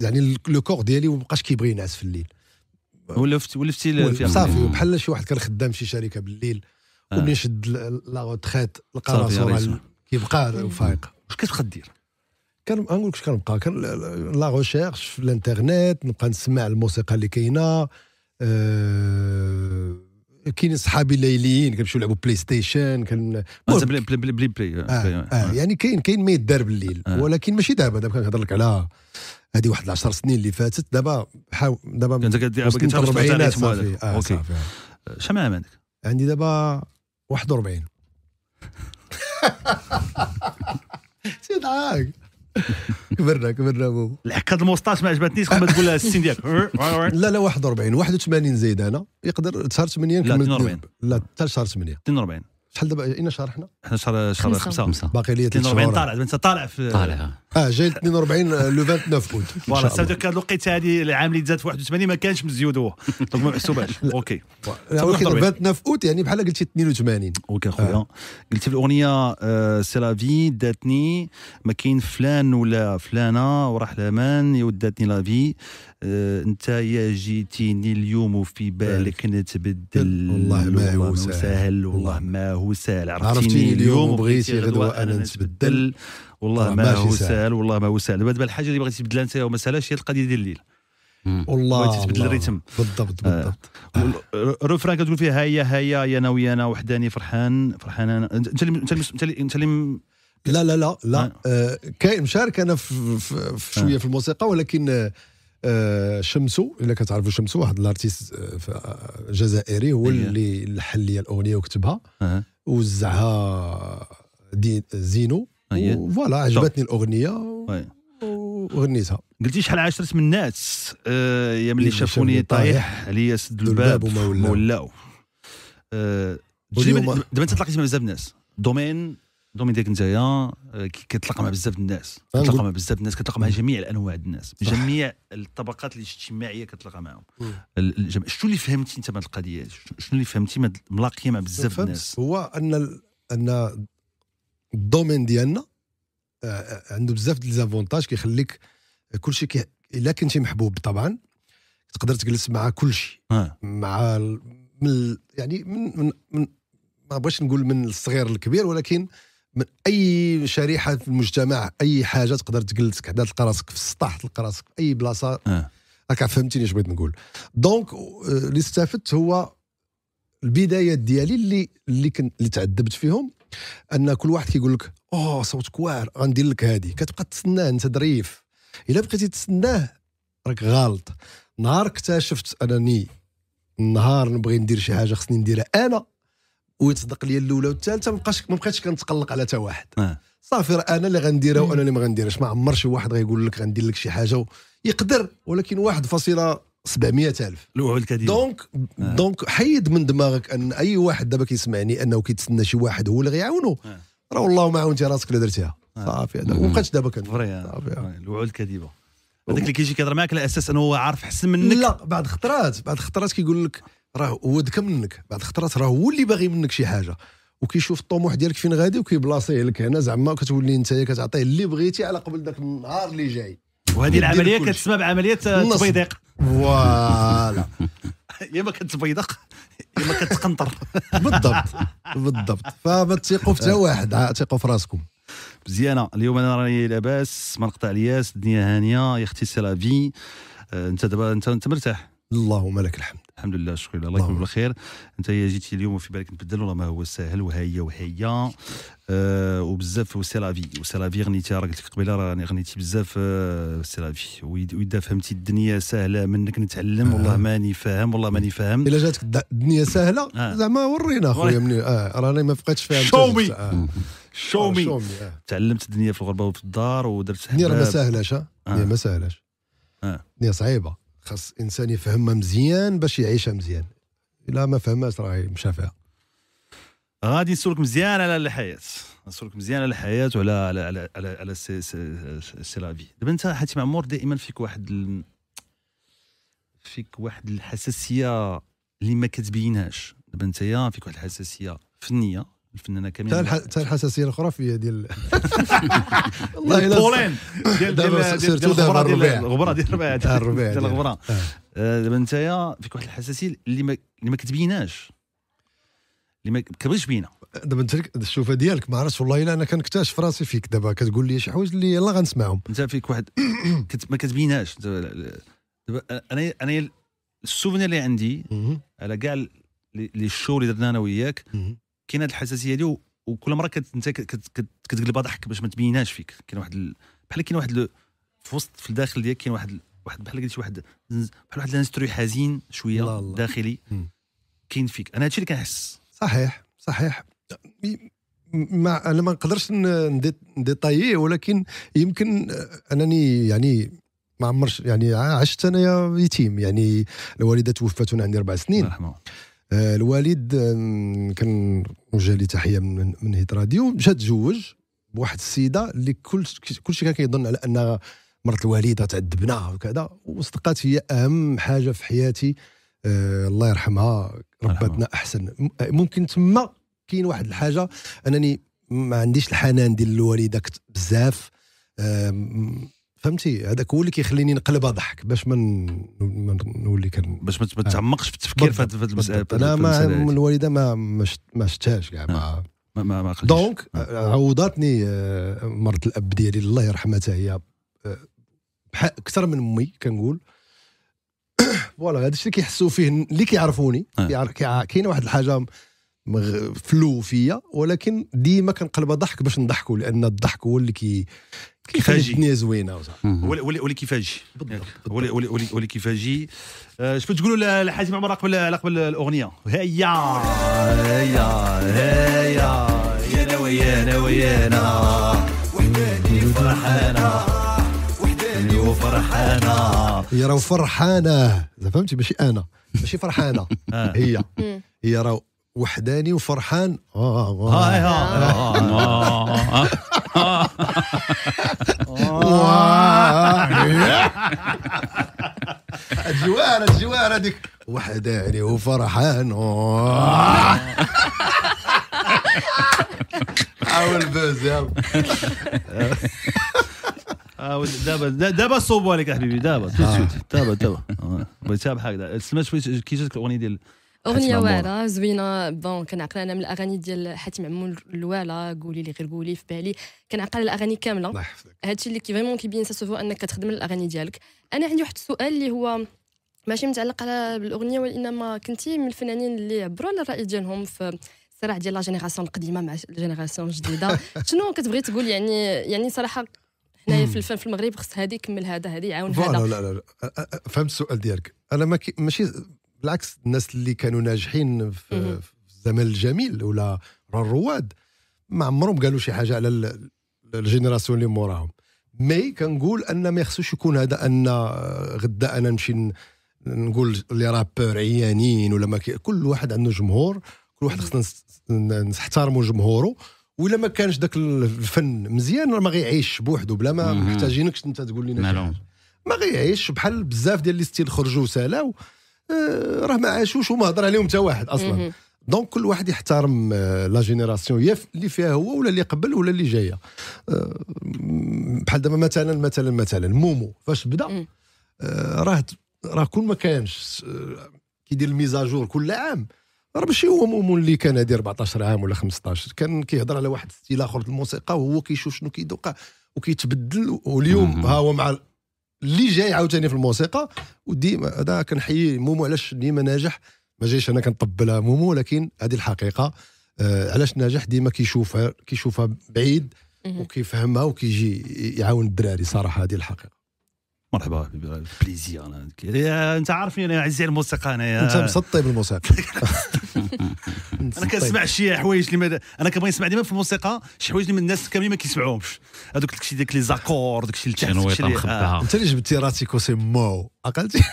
يعني لو كور ديالي مابقاش كيبغي ينعس في الليل ولفت ولفتي صافي بحال شي واحد كان خدام شي شركه بالليل آه. وملي شد لا روتريت لقى راسو كيبقى فايق واش كتبقى دير؟ كان نقول لك كنبقى كان لا روشيرش في الانترنيت نبقى نسمع الموسيقى اللي كاينه أه كاين صحابي الليليين كنمشيو نلعبوا آه، بلاي ستيشن كن بلي بلي بلي, آه، آه، بلي آه. آه. آه. يعني كاين كاين ما يدار بالليل آه. ولكن ماشي دابا دابا كنهضر لك على هذه واحد 10 سنين اللي فاتت دابا حاول دابا انت كدير الاربعينات صافي آه اوكي شحال عندك؟ عندي دابا 41 سي ضحك كبرنا كبرنا بو الحكه الموستاش ما عجبتنيش قبل ما تقول السن ديالك لا لا 41 81 زايد انا يقدر شهر 8 لا 42 لا حتى شهر 8 42 شحال دابا اين شهر حنا؟ حنا شهر شهر خمسه, خمسة. باقي لي 42 طالع انت طالع في طالع اه جاي 42 آه، لو 29 اوت فوالا سا دو فيدير الوقيته هذه العام اللي تزاد في 81 ما كانش مزيود هو دونك ما محسوباش اوكي 29 اوت يعني بحال قلتي 82 اوكي آه. خويا قلتي في الاغنيه سي لا في داتني ما كاين فلان ولا فلانه وراح لمان وداتني لا في آه، انت يا جيتيني اليوم وفي بالك نتبدل والله ما هو سهل والله ما هو سهل عرفتيني اليوم بغيتي غدوه انا نتبدل والله ما هو سهل والله ما هو سهل دابا الحاجه اللي بغيتي تبدلها انت وما سهلاش هي القضيه ديال الليل والله تبدل الريتم بالضبط آه. بالضبط آه. الرفران كتقول فيها هيا هيا يا انا ويا انا وحداني فرحان فرحان انا انت اللي انت اللي انت اللي لا لا لا لا آه. كاين مشارك انا في, شويه في الموسيقى ولكن شمسو الا كتعرفوا شمسو واحد الارتيست آه، آه، جزائري هو إيه. اللي لحن لي الاغنيه وكتبها وزعها زينو فوالا عجبتني الاغنيه وغنيتها قلتي شحال عاشرت من الناس آه، يا ملي شافوني طايح عليا سد الباب وما ولاو دابا انت تلاقيت مع بزاف الناس دومين دومينيك نتايا آه، كتلاقى مع بزاف الناس كتلاقى مع بزاف الناس كتلاقى مع جميع الانواع الناس جميع الطبقات الاجتماعيه كتلاقى معاهم شنو اللي فهمتي انت من القضيه شنو اللي فهمتي ملاقيه مع بزاف الناس هو ان ان الدومين ديالنا آه، آه، عنده بزاف ديال ليزافونتاج كيخليك كلشي كي الا كنتي محبوب طبعا تقدر تجلس مع كلشي آه. مع ال... من يعني من من, من ما بغيتش نقول من الصغير للكبير ولكن من اي شريحه في المجتمع اي حاجه تقدر تجلسك حدا تلقى راسك في السطح تلقى راسك في اي بلاصه آه. راك فهمتيني اش بغيت نقول دونك آه، اللي استفدت هو البدايات ديالي اللي اللي كنت اللي تعذبت فيهم ان كل واحد كيقول لك اوه صوتك واعر غندير لك هذه كتبقى تسناه انت ظريف الا بقيتي تسناه راك غلط نهار اكتشفت انني النهار نبغي ندير شي حاجه خصني نديرها انا ويتصدق لي الاولى والثالثه ما بقاش ما بقيتش كنتقلق على حتى واحد آه. صافي راه انا اللي غنديرها وانا اللي ما غنديرهاش ما عمر شي واحد غيقول لك غندير لك شي حاجه يقدر ولكن واحد فاصله 700 الف الوعود الكثير دونك آه. دونك حيد من دماغك ان اي واحد دابا كيسمعني انه كيتسنى شي واحد هو اللي غيعاونه آه. راه والله ما عاونتي راسك اللي درتيها آه. صافي هذا ما دابا كان آه. صافي الوعود الكذبه هذاك اللي كيجي كيهضر معاك على اساس انه هو عارف احسن منك لا بعد خطرات بعد خطرات كيقول لك راه هو ذكى منك بعد خطرات راه هو اللي باغي منك شي حاجه وكيشوف الطموح ديالك فين غادي وكيبلاصيه لك هنا زعما كتولي انت كتعطيه اللي بغيتي على قبل داك النهار اللي جاي وهذه العمليه كتسمى بعمليه تبيضيق فوالا يا ما كتبيضق يا ما كتقنطر بالضبط بالضبط فما تثقوا في حتى واحد ثقوا في راسكم مزيانه اليوم انا راني لاباس ما نقطع الياس الدنيا هانيه يا اختي سي لا في آه، انت دابا انت انت مرتاح اللهم لك الحمد الحمد لله شكرا الله يكون بالخير انت جيتي اليوم وفي بالك نبدل والله ما هو ساهل وهي وهي أه وبزاف وسي لافي وسي لافي غنيتي راه قلت لك قبيله راني غنيتي بزاف آه، سي لافي واذا فهمتي الدنيا سهله منك نتعلم والله آه. ماني فاهم والله ماني فاهم الا جاتك الدنيا سهله آه. زعما ورينا خويا مني آه. راني ما بقيتش فاهم شومي مي شومي مي تعلمت الدنيا في الغربه وفي الدار ودرت الدنيا ما سهلاش آه. الدنيا ما سهلاش الدنيا صعيبه خاص الانسان يفهمها مزيان باش يعيشها مزيان الا ما فهمهاش راه مشى فيها غادي نسولك مزيان على الحياه نسولك مزيان على الحياه وعلى على على على, على سي سي, لافي دابا انت حتي عمور دائما فيك واحد ال... فيك واحد الحساسيه اللي ما كتبينهاش دابا انت فيك واحد الحساسيه فنيه الفنانه كامله حتى الحساسيه الخرافيه ديال والله الا بولين ديال ديال الغبره ديال آه. الغبره ديال الربيع ديال الغبره دابا نتايا فيك واحد الحساسيه اللي ما اللي ما كتبيناش اللي ما كتبغيش بينا دابا انت الشوفه ديالك ما عرفتش والله الا انا كنكتشف راسي فيك دابا كتقول لي شي حوايج اللي يلاه غنسمعهم انت فيك واحد كت ما كتبيناش دابا انا انا السوفونير اللي عندي على كاع لي شو اللي درنا انا وياك كاين هذه الحساسيه دي وكل مره كت انت كتقلبها ضحك باش ما تبيناش فيك كاين واحد بحال كاين واحد في وسط في الداخل ديالك كاين واحد واحد بحال شي واحد بحال واحد الانستروي حزين شويه الله الله. داخلي كاين فيك انا هادشي اللي كنحس صحيح صحيح ما انا ما نقدرش نديطاييه ولكن يمكن انني يعني ما عمرش يعني عشت انا يتيم يعني الوالده توفت وانا عندي اربع سنين رحمه. آه، الوالد كان وجه ليه تحيه من من هيت راديو مشى تزوج بواحد السيده اللي كل كلشي كان كيظن على انها مرت الوالده تعذبنا وكذا وصدقات هي اهم حاجه في حياتي آه، الله يرحمها ربتنا احسن ممكن تما كاين واحد الحاجه انني ما عنديش الحنان ديال الوالده بزاف آه، فهمتي هذاك هو اللي كيخليني نقلبها ضحك باش ما نولي كان باش ما آه. تعمقش في التفكير في هذه المساله انا ما الوالده ما ما شفتهاش كاع ما ما ما دونك آه. عوضاتني آه، مرت الاب ديالي الله يرحمها حتى هي اكثر من امي كنقول فوالا هذا الشيء اللي كيحسوا فيه اللي كيعرفوني كاينه واحد الحاجه فلو فيا ولكن ديما كنقلبها ضحك باش نضحكوا لان الضحك هو اللي كي كيفاش الدنيا زوينه ولا ولا كيفاش ولا ولا ولا كيفاش آه، شنو تقولوا لحازم عمر قبل على قبل الاغنيه هيا هيا هيا يا ويانا ويانا وحداني فرحانه وحداني وفرحانه هي راه فرحانه فهمتي ماشي انا ماشي فرحانه آه. هي هي راه وحداني وفرحان اه اه اه, آه، الجوار الجوار هذيك عليه يعني وفرحان حاول بوز يلا آه، دابا دابا صوبوا عليك يا حبيبي دابا آه. دابا دابا آه، بغيت هكذا سمعت كي جاتك الاغنيه ديال اغنيه واعره زوينه بون كنعقل انا من الاغاني ديال حاتم عمو الواله قولي لي غير قولي في بالي كنعقل الاغاني كامله الله يحفظك هادشي اللي كي فريمون كيبين سا انك كتخدم الاغاني ديالك انا عندي واحد السؤال اللي هو ماشي متعلق على بالاغنيه وانما كنتي من الفنانين اللي عبروا على الراي ديالهم في الصراع ديال لا جينيراسيون القديمه مع الجينيراسيون الجديده شنو كتبغي تقول يعني يعني صراحه حنايا في الفن في المغرب خص هذه يكمل هذا هذه يعاون هذا لا لا لا فهمت السؤال ديالك انا ماشي بالعكس الناس اللي كانوا ناجحين في, في الزمن الجميل ولا الرواد ما عمرهم قالوا شي حاجه على الجينيراسيون اللي موراهم مي كنقول ان ما يخصوش يكون هذا ان آه، غدا انا نمشي نقول لي رابور عيانين ولا ما كل واحد عنده جمهور كل واحد خصنا نحترموا جمهوره ولا ما كانش داك الفن مزيان ما غيعيش بوحدو بلا ما محتاجينكش انت تقول لنا ما غيعيش بحال بزاف ديال اللي ستيل خرجوا سالاو آه، راه ما عاشوش وما هضر عليهم حتى واحد اصلا دونك كل واحد يحترم آه، لا جينيراسيون يا اللي فيها هو ولا اللي قبل ولا اللي جايه آه، بحال دابا مثلا مثلا مثلا مومو فاش بدا راه راه كل ما كانش كيدير الميزاجور كل عام راه ماشي هو مومو اللي كان هادي 14 عام ولا 15 كان كيهضر على واحد ستيل اخر في الموسيقى وهو كيشوف شنو كيدوق وكيتبدل واليوم ها هو مع اللي جاي عاوتاني في الموسيقى وديما هذا كنحيي مومو علاش ديما ناجح ما جايش انا كنطبلها مومو ولكن هذه الحقيقه آه علاش ناجح ديما كيشوفها كيشوفها بعيد وكيفهمها وكيجي يعاون الدراري صراحه هذه الحقيقه مرحبا حبيبي بليزير انت عارفني انا عزيز على الموسيقى انايا انت مسطي بالموسيقى انا كنسمع شي حوايج اللي انا كنبغي نسمع ديما في الموسيقى شي حوايج اللي الناس كاملين ما كيسمعوهمش هذوك داكشي ديك لي زاكور داكشي اللي تحت انت اللي جبتي راسي سي مو عقلتي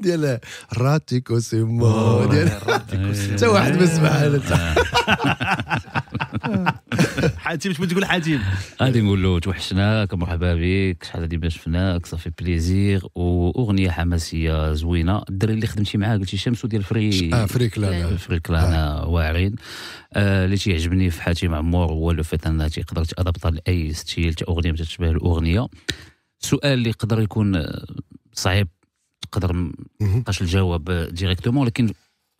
ديال راتيكو سيمو ديال حتى إيه. واحد ما سمع لا حاتم شنو تقول حاتم غادي نقول له توحشناك مرحبا بك شحال هادي ما شفناك صافي بليزير واغنيه حماسيه زوينه الدري اللي خدمتي معاه قلتي شمسو ديال فري اه فري كلانا آه، فري كلانا آه. واعرين آه، اللي تيعجبني في حاتم عمور هو لو فيت انها تيقدر تادبطها لاي ستيل تا اغنيه تتشبه الاغنيه سؤال اللي يقدر يكون صعيب تقدر مابقاش الجواب ديريكتومون ولكن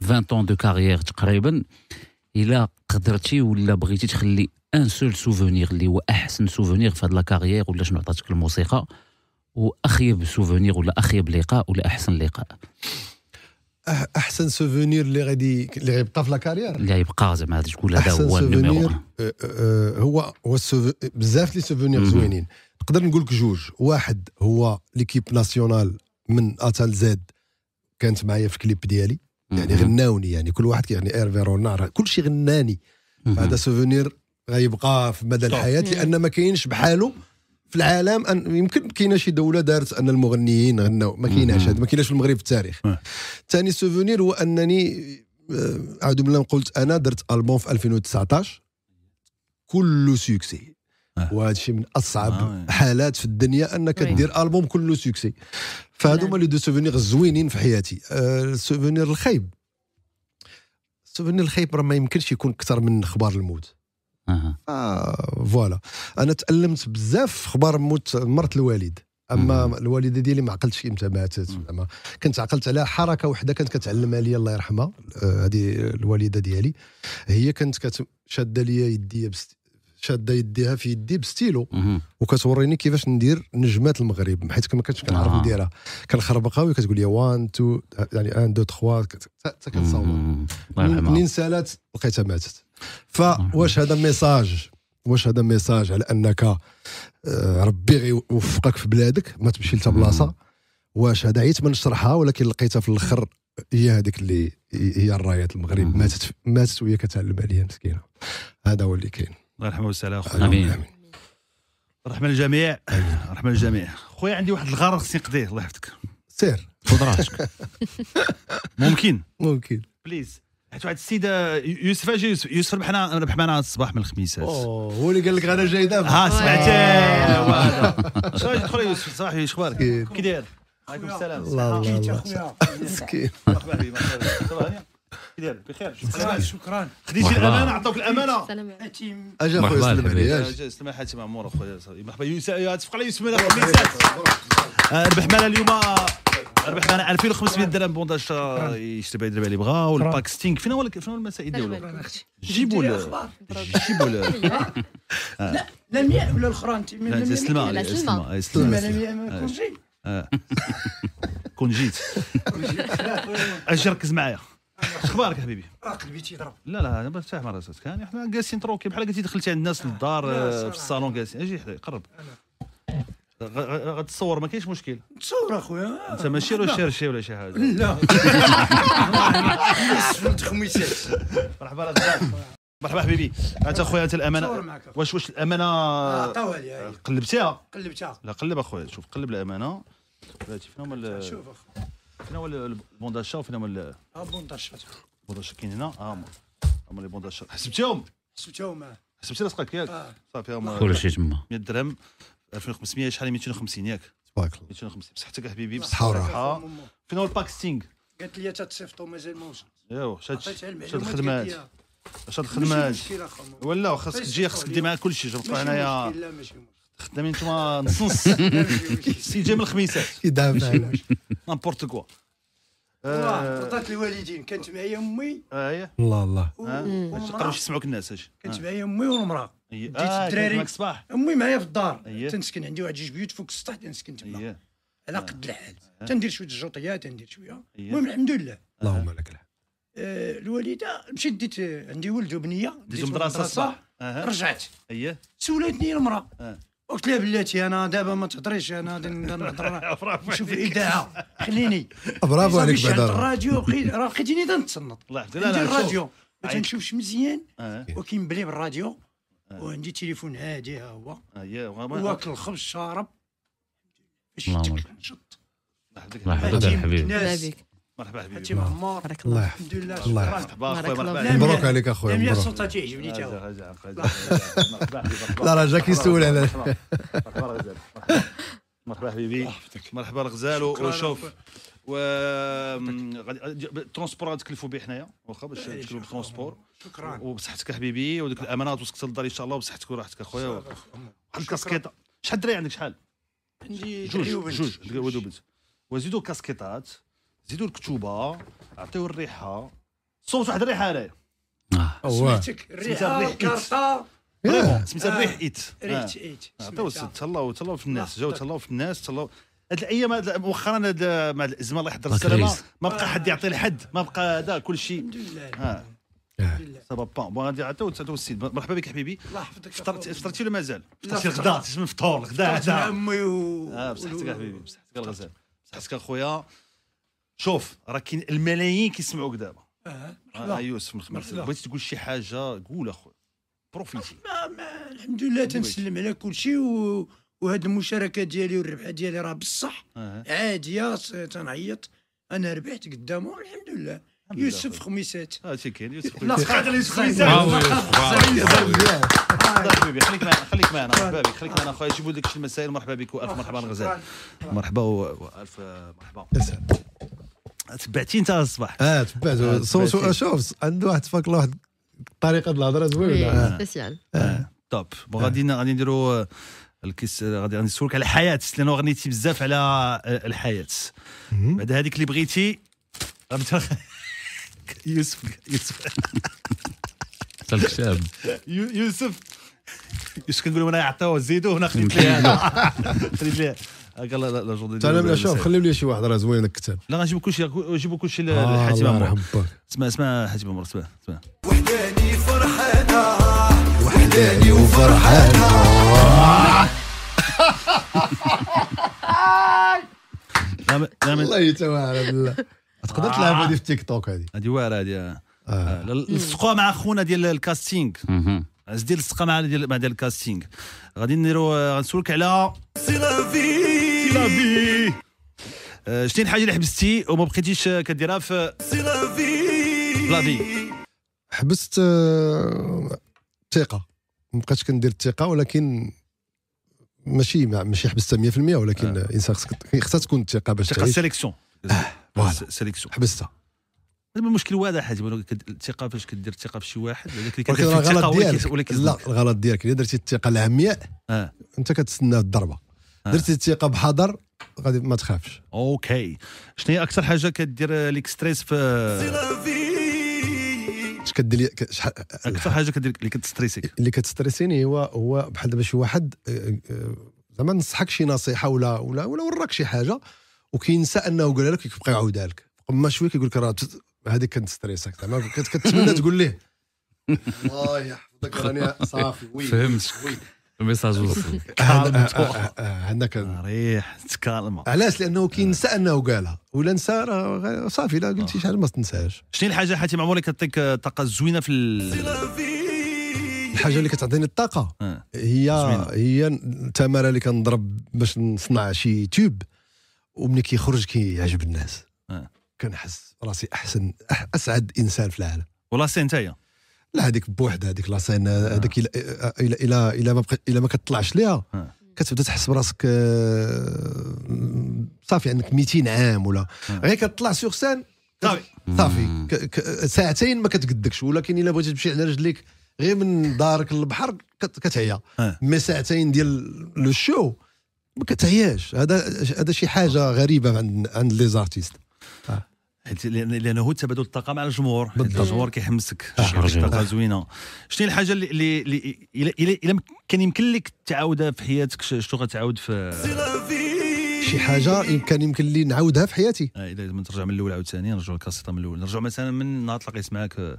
20 طون دو كارير تقريبا الا قدرتي ولا بغيتي تخلي ان سول سوفونير اللي هو احسن سوفونير في هاد لا كارير ولا شنو عطاتك الموسيقى واخيب سوفونير ولا اخيب لقاء ولا احسن لقاء احسن سوفونير اللي غادي اللي غيبقى في لاكارير اللي غيبقى زعما غادي تقول هذا هو النيميرو هو هو بزاف لي سوفونير زوينين نقدر نقول لك جوج واحد هو ليكيب ناسيونال من اتال زاد كانت معايا في كليب ديالي يعني غناوني يعني كل واحد يعني ايرفي رونار كل شيء غناني هذا سوفونير غيبقى في مدى الحياه لان ما كاينش بحاله في العالم أن يمكن كاينه شي دوله دارت ان المغنيين غناو ما كايناش هذا ما كايناش في المغرب في التاريخ ثاني سوفونير هو انني آه، اعوذ بالله قلت انا درت البوم في 2019 كله سيكسي آه. وهذا الشيء من اصعب آه. حالات في الدنيا انك دير البوم كله سوكسي فهذو نعم. هما لي دو سوفونيغ الزوينين في حياتي آه السوفونير الخايب السوفونير الخايب راه ما يمكنش يكون اكثر من اخبار الموت آه. آه فوالا انا تالمت بزاف في اخبار موت مرت الوالد اما الوالده ديالي ما عقلتش امتى ماتت ما كنت عقلت على حركه وحده كانت كتعلمها لي الله يرحمها آه، هذه الوالده ديالي هي كانت كتشد شاده لي يدي شاده يديها في يدي بستيلو وكتوريني كيفاش ندير نجمات المغرب حيت ما كنتش كنعرف آه. نديرها كنخربقها وهي كتقول لي 1 2 يعني 1 2 3 حتى كنصاوب منين سالات لقيتها ماتت فواش هذا ميساج واش هذا ميساج على انك آه، ربي يوفقك في بلادك ما تمشي لتا بلاصه واش هذا عيت ما نشرحها ولكن لقيتها في الاخر هي هذيك اللي هي الرايات المغرب ماتت ماتت وهي كتعلم عليها مسكينه هذا هو اللي كاين الله يرحمه ويسعى اخويا امين رحمة للجميع رحمة للجميع خويا عندي واحد الغرض خصني نقضيه الله يحفظك سير خذ راسك ممكن ممكن بليز حيت واحد السيده يوسف اجي يوسف يوسف ربحنا ربح معنا الصباح من الخميسات اوه هو اللي قال لك انا جاي دابا ها سمعت شنو يدخل يوسف الصباح شو اخبارك كي داير وعليكم السلام الله الله مسكين مرحبا بك كي بخير شكرا شكرا خديتي الامانه عطوك الامانه حاتم اجا خويا سلم عليا اجا سلم حاتم عمور اخويا مرحبا تفق على يوسف ربح مالا اليوم ربح معنا 2500 درهم بونداج آه، يشتري بها يدير اللي بغا والباك ستينغ فين هو فين هو المسائل ديالو جيبوا جيبوا أيوة. آه. لا لا 100 ولا الاخرى انت سلمى سلمى سلمى كون جيت اجي ركز معايا اخبارك حبيبي قلبي تيضرب لا لا مرتاح مع راسك كان حنا جالسين تروكي بحال قلتي دخلتي عند الناس للدار في الصالون جالسين اجي حدايا قرب غتصور ما كاينش مشكل تصور اخويا انت ماشي شيرشي ولا شي حاجه لا سفلت خميسات مرحبا مرحبا حبيبي انت اخويا انت الامانه واش واش الامانه عطاوها لي قلبتيها قلبتها لا قلب اخويا شوف قلب الامانه شوف اخويا فين هو داشا وفين هو ال داشا بونداشا داشا كاين هنا ها هما لي داشا حسبتيهم حسبتيهم حسبتي راسك ياك صافي هما كلشي تما 100 درهم 2500 شحال 250 ياك تبارك الله 250 بصحتك حبيبي بصحة وراحة فين هو الباكستينغ قالت لي تتصيفطو مازال ما وصلش ايوا شاد شاد الخدمه هادي شاد الخدمه ولا خاصك تجي خاصك تدي معاها كلشي جبت هنايا خدامين نتوما نص نص السيد من الخميسات علاش نامبورت كوا عطات الوالدين كانت معايا امي ايه الله الله تقراوش يسمعوك الناس اش كانت معايا امي والمراه جيت الدراري امي معايا في الدار تنسكن عندي واحد جوج بيوت فوق السطح تنسكن تما على قد الحال تندير شويه الجوطيه تندير شويه المهم الحمد لله اللهم لك الحمد الوالده مشيت ديت عندي ولد وبنيه ديت مدرسه صح رجعت اييه سولتني المراه قلت لها بلاتي انا دابا ما تهضريش انا غادي نهضر شوف الاذاعه خليني برافو عليك بعدا الراديو راه لقيتيني تنتصنت الله لا لا الراديو ما تنشوفش مزيان آه. بلي بالراديو آه. وعندي تليفون هادي ها هو آه، واكل الخبز شارب فاش شفت الله يحفظك الحبيب مرحبا حبيبي هاتي معمر بارك الله الحمد لله الله مرحبا مبروك عليك اخويا مبروك السلطه تعجبني تا لا راه جاك يسول على مرحبا حبيبي مرحبا الغزال وشوف و الترونسبور غنتكلفوا به حنايا واخا باش إيه، نتكلفوا بالترونسبور شكرا وبصحتك حبيبي وديك الامانات وصلت للدار ان شاء الله وبصحتك وراحتك اخويا واحد الكاسكيطه شحال الدراري عندك شحال؟ عندي جوج جوج ولد وبنت وزيدوا كاسكيطات زيدوا الكتوبه عطيو الريحه صوت واحد الريحه هنايا آه. سمعتك الريحه الريحه سميتها الريح ايت آه. ريحه ايت عطيو تهلاو تهلاو في الناس جاو تهلاو في الناس تهلاو هاد الايام مؤخرا مع الازمه الله يحضر السلامه ما بقى حد يعطي لحد ما بقى هذا كل شيء الحمد لله آه. سبا با بون غادي عطاو عطاو السيد مرحبا بك حبيبي الله يحفظك فطرت فطرتي ولا مازال؟ فطرتي غدا تسمى الفطور غدا غدا عمي و بصحتك حبيبي بصحتك الغزال بصحتك اخويا شوف راه كاين الملايين كيسمعوك دابا اه, آه، يوسف أيوة، بغيت تقول شي حاجه قول اخويا بروفيتي ما ما الحمد لله تنسلم على كل شيء و... وهاد المشاركه ديالي والربحه ديالي راه بصح آه. عاديه تنعيط انا ربحت قدامه الحمد لله الحمد يوسف خميسات هادشي آه، كاين يوسف خميسات لا غير يوسف خميسات حبيبي خليك معنا خليك معنا مرحبا بك خليك معنا اخويا جيبوا لك شي المسائل مرحبا بك والف مرحبا غزال مرحبا والف مرحبا تبعتي انت الصباح اه تبعت آه، صوت شوف عنده واحد الله واحد الطريقه ديال الهضره زوينه إيه، آه. سبيسيال توب آه. غادي غادي نديروا الكيس غادي نسولك على الحياه لانه غنيتي بزاف على الحياه بعد هذيك اللي بغيتي يوسف يوسف يوسف الكشاب يوسف يوسف كنقول لهم انا عطاوه زيدوه هنا خديت ليه خديت ليه قال لا لا جوردي انا لا شوف خلي لي شي واحد راه زوين الكتاب لا غنجيب كلشي نجيبو كلشي لحاتم عمر اسمع اسمع حاتم عمر اسمع اسمع وحداني فرحانه وحداني وفرحانه الله يتوالى بالله تقدر تلعب هذه في تيك توك هذه هذه واعره هذه لصقوها مع خونا ديال الكاستينغ عز ديال الثقه مع ديال مع ديال الكاستينغ غادي نديرو آه، غنسولك على سي لافي آه، شتي الحاجه اللي حبستي وما بقيتيش آه، كديرها في سي لافي حبست الثقه ما بقيتش كندير الثقه ولكن ماشي ماشي حبستها 100% ولكن الانسان خصها تكون الثقه باش الثقه سيليكسيون فوالا سيليكسيون حبستها زعما المشكل واضح حاجه الثقه فاش كدير الثقه في شي واحد هذاك اللي كدير الغلط ديالك لا الغلط ديالك الا درتي الثقه العمياء آه. انت كتسنى الضربه آه. درتي الثقه بحذر غادي ما تخافش اوكي شنو هي اكثر حاجه كدير ليك ستريس في اش كدير اكثر حاجه كدير اللي كتستريسيك اللي كتستريسيني هو هو بحال دابا شي واحد آه، آه، زعما نصحك شي نصيحه ولا ولا ولا وراك شي حاجه وكينسى انه قال لك وكيبقى يعاودها لك ما شوي كيقول لك راه هذيك كانت ستريسك زعما كنت كتمنى تقول ليه الله يحفظك راني صافي وي فهمت وي الميساج وصل عندنا آه، آه، آه، كان ريح تكالما علاش لانه كينسى انه قالها ولا نسى راه صافي لا قلتي شحال ما تنساهاش شنو الحاجه حاتم عمري كتعطيك طاقه زوينه في الحاجه اللي كتعطيني الطاقه هي هي التماره اللي كنضرب باش نصنع شي تيوب وملي كيخرج كيعجب الناس كنحس راسي احسن اسعد انسان في العالم ولاسين نتايا لا هذيك بوحدها هذيك لاسين آه. هذيك الى الى الى الى ما, إلا ما كتطلعش ليها آه. كتبدا تحس براسك آه، صافي عندك 200 عام ولا غير كتطلع سيغ سان صافي صافي ساعتين ما كتقدكش ولكن الا بغيتي تمشي على رجليك غير من دارك للبحر كتعيا مي ساعتين ديال لو شو ما كتعياش هذا هذا شي حاجه غريبه عند عند لي زارتيست لانه هو تبادل الطاقه مع الجمهور بالضبط الجمهور كيحمسك أه، طاقه زوينه شنو الحاجه اللي اللي الا كان يمكن لك تعاودها في حياتك شنو غتعاود في شي حاجه يمكن يمكن لي نعاودها في حياتي آه اذا ترجع من الاول عاوتاني نرجعوا الكاسيطه من الاول نرجعوا مثلا من نهار تلاقيت معاك آه،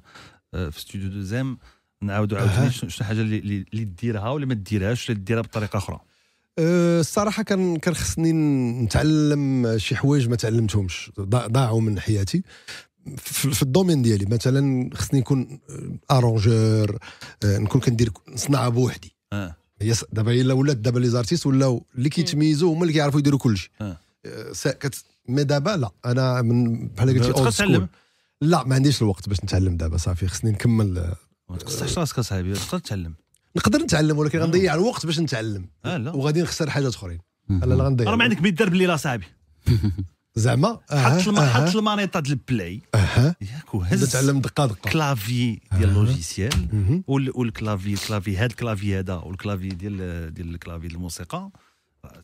آه، في استوديو دوزيام نعاودوا عاوتاني شنو الحاجه اللي اللي ديرها ولا ما ديرهاش ولا ديرها بطريقه اخرى أه، الصراحه كان كان خصني نتعلم شي حوايج ما تعلمتهمش ضاعوا من حياتي في الدومين ديالي مثلا خصني نكون ارونجور أه، نكون كندير نصنع بوحدي آه. دابا الا ولات دابا لي زارتيست ولاو اللي كيتميزوا هما اللي كيعرفوا يديروا كلشي آه. أه، كت... مي دابا لا انا من بحال قلت اولد تتعلم لا ما عنديش الوقت باش نتعلم دابا صافي خصني نكمل ما تقصحش راسك اصاحبي تقدر تتعلم نقدر نتعلم ولكن غنضيع الوقت باش نتعلم آه وغادي نخسر حاجات اخرين لا لا غنضيع راه ما عندك بيت دار بالليل صاحبي زعما حط حط المانيطه ديال البلاي اها ياك وهز تعلم دقه دقه كلافي ديال اللوجيسيال والكلافي كلافي هاد الكلافي هذا والكلافي ديال ديال الكلافي ديال الموسيقى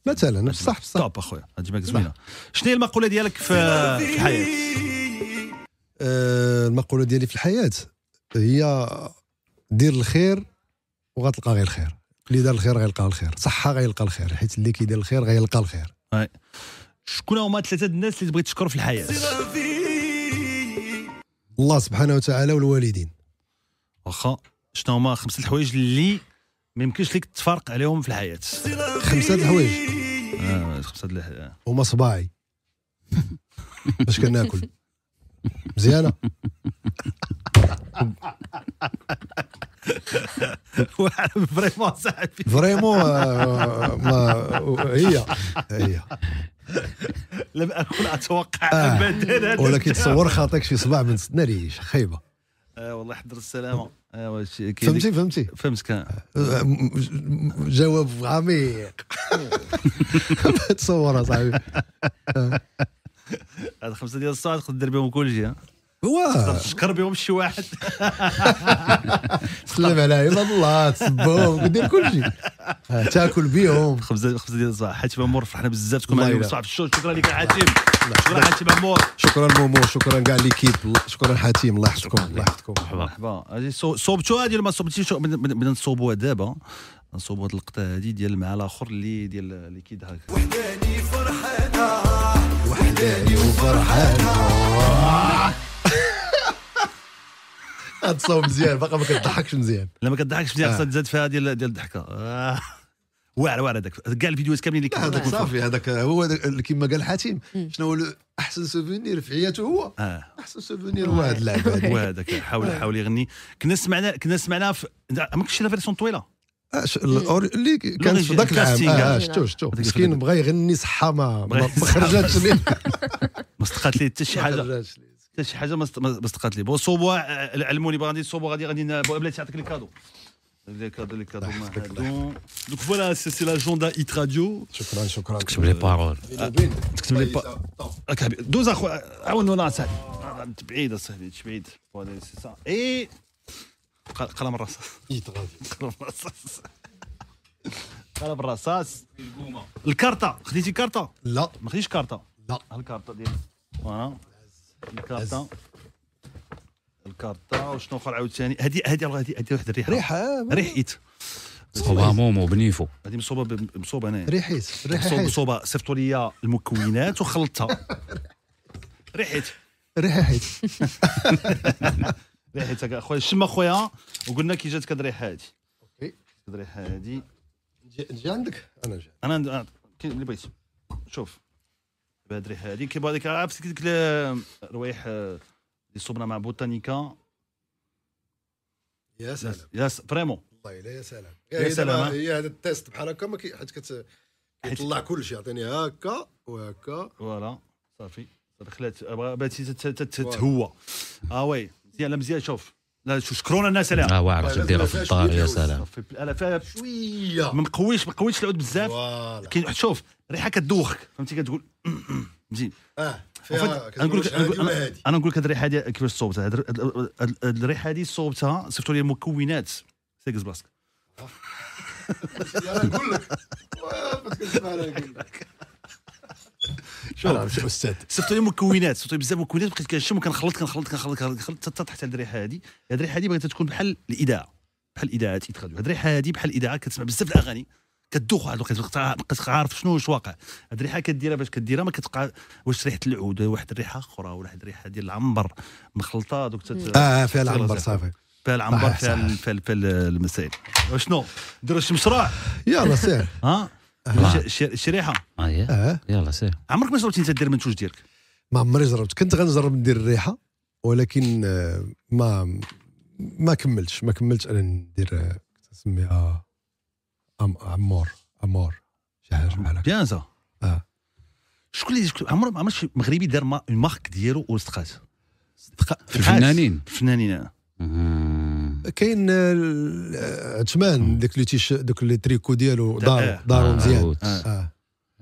مثلا بصح بصح توب اخويا نجمك زوينه شنو هي المقوله ديالك في الحياه؟ آه، المقوله ديالي في الحياه هي دير الخير وغتلقى غير الخير اللي دار الخير غيلقى الخير صحه غيلقى الخير حيت اللي كيدير الخير غيلقى الخير شكون هما ثلاثه الناس اللي تبغي تشكر في الحياه الله سبحانه وتعالى والوالدين واخا شنو هما خمسه الحوايج اللي ما يمكنش لك تفارق عليهم في الحياه خمسه الحوايج اه خمسه الحوايج هما صباعي باش كناكل مزيانه فريمون صاحبي فريمون هي هي لم اكن اتوقع ابدا آه. ولكن تصور خاطيك شي صباع من النريج خايبه آه، والله يحضر السلامه آه، فهمتي فهمتي فهمتك كان جواب عميق تصور اصاحبي هاد خمسه ديال الساعات تقدر بهم كل جهه هو تشكر بهم شي واحد تسلم على عباد الله تصبهم ودير كلشي تاكل بهم خبزه خبزه ديال الصباح حاتم عمور فرحنا بزاف تكون معنا في الشوط شكرا لك حاتم شكرا حاتم عمور شكرا مومو شكرا كاع ليكيب شكرا حاتم الله يحفظكم الله يحفظكم مرحبا صوبتو هذه ولا ما صوبتيش بدنا نصوبوها دابا نصوبوا هذه اللقطه هذه ديال مع الاخر اللي ديال اللي كيضحك وحداني فرحانه وحداني وفرحانه هاد مزيان باقا ما كتضحكش مزيان لا ما كتضحكش مزيان خاصها آه. تزاد فيها ديال ديال الضحكه آه. واعر واعر هذاك كاع الفيديوهات كاملين اللي هذاك صافي هذاك هو كما قال حاتم شنو هو احسن سوفونير في حياته هو آه. احسن سوفونير هو هذا اللاعب هو هذاك حاول حاول يغني كنا سمعنا كنا سمعنا في ما كنتش لا فيرسون طويله اللي كانت في ذاك العام شفتو شتو شتو مسكين بغى يغني صحه ما ما خرجاتش ليه ما صدقات ليه حتى شي حاجه حتى شي حاجه ما صدقات لي بون صوبوا علموني آه، غادي صوبوا غادي غادي بلاتي نعطيك الكادو les cadeaux, les cadeaux. Donc voilà, c'est l'agenda Hit Radio. شكرا شكرا تكتب لي بارول آه، تكتب لي آه، بارول دوز اخويا عاونونا اصاحبي بعيد اصاحبي بعيد فوالا سي سا اي قلم الرصاص هيت غادي قلم الرصاص قلم الرصاص الكارطه خديتي كارطه؟ لا ما خديتش كارطه لا الكارطه ديال فوالا الكارطه الكارطه وشنو اخر عاوتاني هذه هذه هذه هذه واحد الريحه ريحه آه، ريحيت مصوبه مومو بنيفو هذه مصوبه مصوبه انايا ريحيت ريحيت مصوبه صيفطوا لي المكونات وخلطتها ريحيت ريحيت ريحيت اخويا شم اخويا وقلنا كي جاتك الريحه هذه اوكي الريحه هذه نجي عندك انا نجي انا اللي بغيت شوف بهاد الريحه هادي كيبغى هذيك عرفت ديك آه، الروايح اللي آه، صبنا مع بوتانيكا يا سلام يا فريمون والله الا يا سلام يا سلام آه. هي هذا التيست بحال هكا ما كي حيت كت كيطلع كلشي يعطيني هكا وهكا فوالا صافي خلات بغات باتي تتهوى اه وي مزيان مزيان شوف لا شو شكرونا الناس عليها اه واعرف ديرها في الدار يا سلام شويه ما مقويش ما مقويش العود بزاف كاين شوف ريحه كتدوخك فهمتي كتقول مزيان اه نقول لك انا نقول لك هذه الريحه هذه كيفاش صوبتها الريحه هذه صوبتها صيفطوا لي المكونات سيكز بلاصتك انا نقول لك شوف استاذ صيفطوا لي مكونات صيفطوا لي بزاف مكونات بقيت كنشم وكنخلط كنخلط كنخلط كنخلط حتى طحت على الريحه هذه هذه الريحه هذه بغيتها تكون بحال الاذاعه بحال الاذاعات يتخرجوا هذه الريحه هذه بحال الاذاعه كتسمع بزاف الاغاني كدوخ واحد الوقت بقيت عارف شنو واش واقع هذه الريحه كديرها باش كديرها ما كتبقى واش ريحه العود واحد الريحه اخرى ولا واحد الريحه ديال العنبر مخلطه دوك آه،, اه فيها العنبر صافي فيها العنبر فيها فيها المسائل شنو نديروا شي مشروع يلا سير ها الشريحه آه،, اه يلا سير عمرك ما جربتي انت دير منتوج ديالك ما عمري جربت كنت غنجرب ندير الريحه ولكن آه، ما ما كملتش ما كملتش انا ندير آه، تسميها أم امور امور شي حاجه بحال هكا بيانزا اه شكون اللي عمر ما عمر شي مغربي دار مارك ديالو واستقات في الفنانين الفنانين كاين عثمان داك اللي تيش داك اللي تريكو ديالو دارو آه. دارو آه، مزيان روت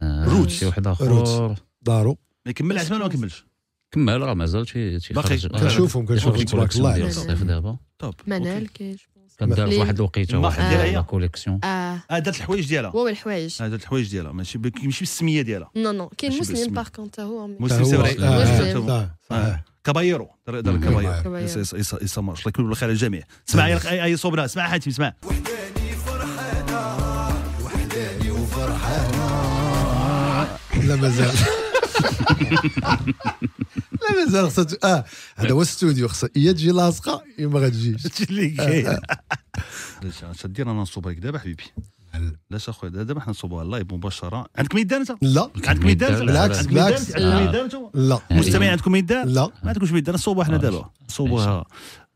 آه. روت شي واحد اخر دارو ما كمل عثمان ما كملش كمل راه مازال شي باقي كنشوفهم كنشوفهم تبارك الله الصيف دابا طوب منال كيش كدار في واحد الوقيته واحد لا كوليكسيون اه دارت الحوايج ديالها هو الحوايج اه دارت الحوايج ديالها ماشي ماشي بالسميه ديالها نو نو كاين مسلم باغ كونت هو مسلم سي فري مسلم كابايرو دار كابايرو يسمى الله يكون بالخير للجميع اسمع اي صوبنا اسمع حاتم اسمع وحداني فرحانه وحداني وفرحانه لا مازال لا مازال خصها اه هذا هو الاستوديو خصها يا تجي لاصقه يا ما غاتجيش تجي اللي كاين اش آه. انا نصوب هكذا حبيبي لاش اخويا دابا حنا نصوبوها لايف مباشره عندكم يدان انت؟ لا عندكم يدان بالعكس بالعكس لا المستمعين آه. عندكم يدان؟ لا ما عندكمش يدان نصوبوها حنا دابا آه. نصوبوها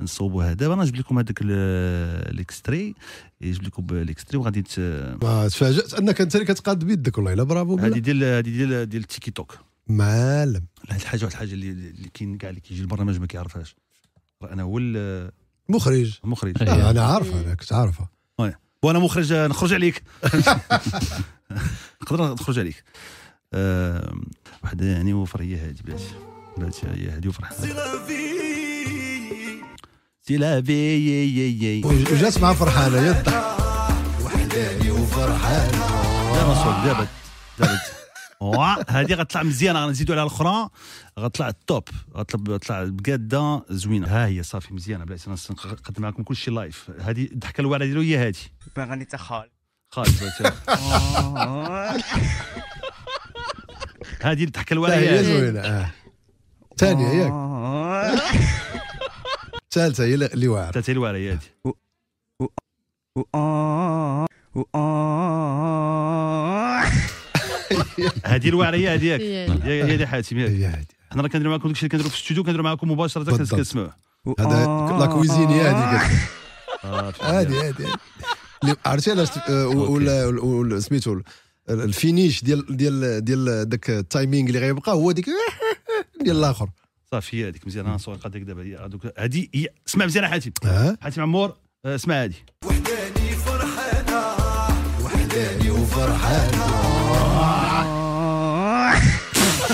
نصوبوها دابا انا نجيب لكم هذاك الاكستري يجيب لكم الاكستري وغادي تفاجات انك انت اللي كتقاد بيدك والله الا برافو هذه ديال هذه ديال ديال التيكي توك معلم هذه الحاجه واحد الحاجه اللي اللي كاين كاع اللي كيجي البرنامج ما كيعرفهاش انا هو المخرج المخرج أيوة. آه، انا عارفه انا كنت عارفها وانا مخرج نخرج عليك نقدر نخرج عليك أه واحد يعني وفريه هادي بلاتي بلاتي هي هادي لا في وجات مع فرحانه يضحك وحداني وفرحانه دابا صوت دابا دابا هذه غتطلع مزيانه غنزيدو على الاخرى غتطلع التوب غتطلع غتطلع بقاده زوينه ها هي صافي مزيانه بلاتي نقدم معكم كلشي لايف هذه الضحكه الواعره ديالو هي هذه باغاني تا خالد خالد هذه الضحكه الواعره هي زوينه الثانيه اه. ياك الثالثه هي اللي واعره الثالثه هي الواعره هي هذه و و و آه. آه. هذه الوعريه هذيك هي هذه حاتم حنا راه كنديروا معكم داكشي اللي كنديروا في الاستوديو كنديروا معكم مباشره كتسمعوه هذا آه. لا كويزين هي هذيك هادي هادي عرفتي علاش آه، ولا سميتو الفينيش ديال ديال ديال داك التايمينغ اللي غيبقى هو ديك ديال الاخر صافي هي هذيك مزيان انا نسوق هذيك دابا هذه هي اسمع مزيان حاتم حاتم عمور آه، اسمع هذه وحداني فرحانه وحداني وفرحانه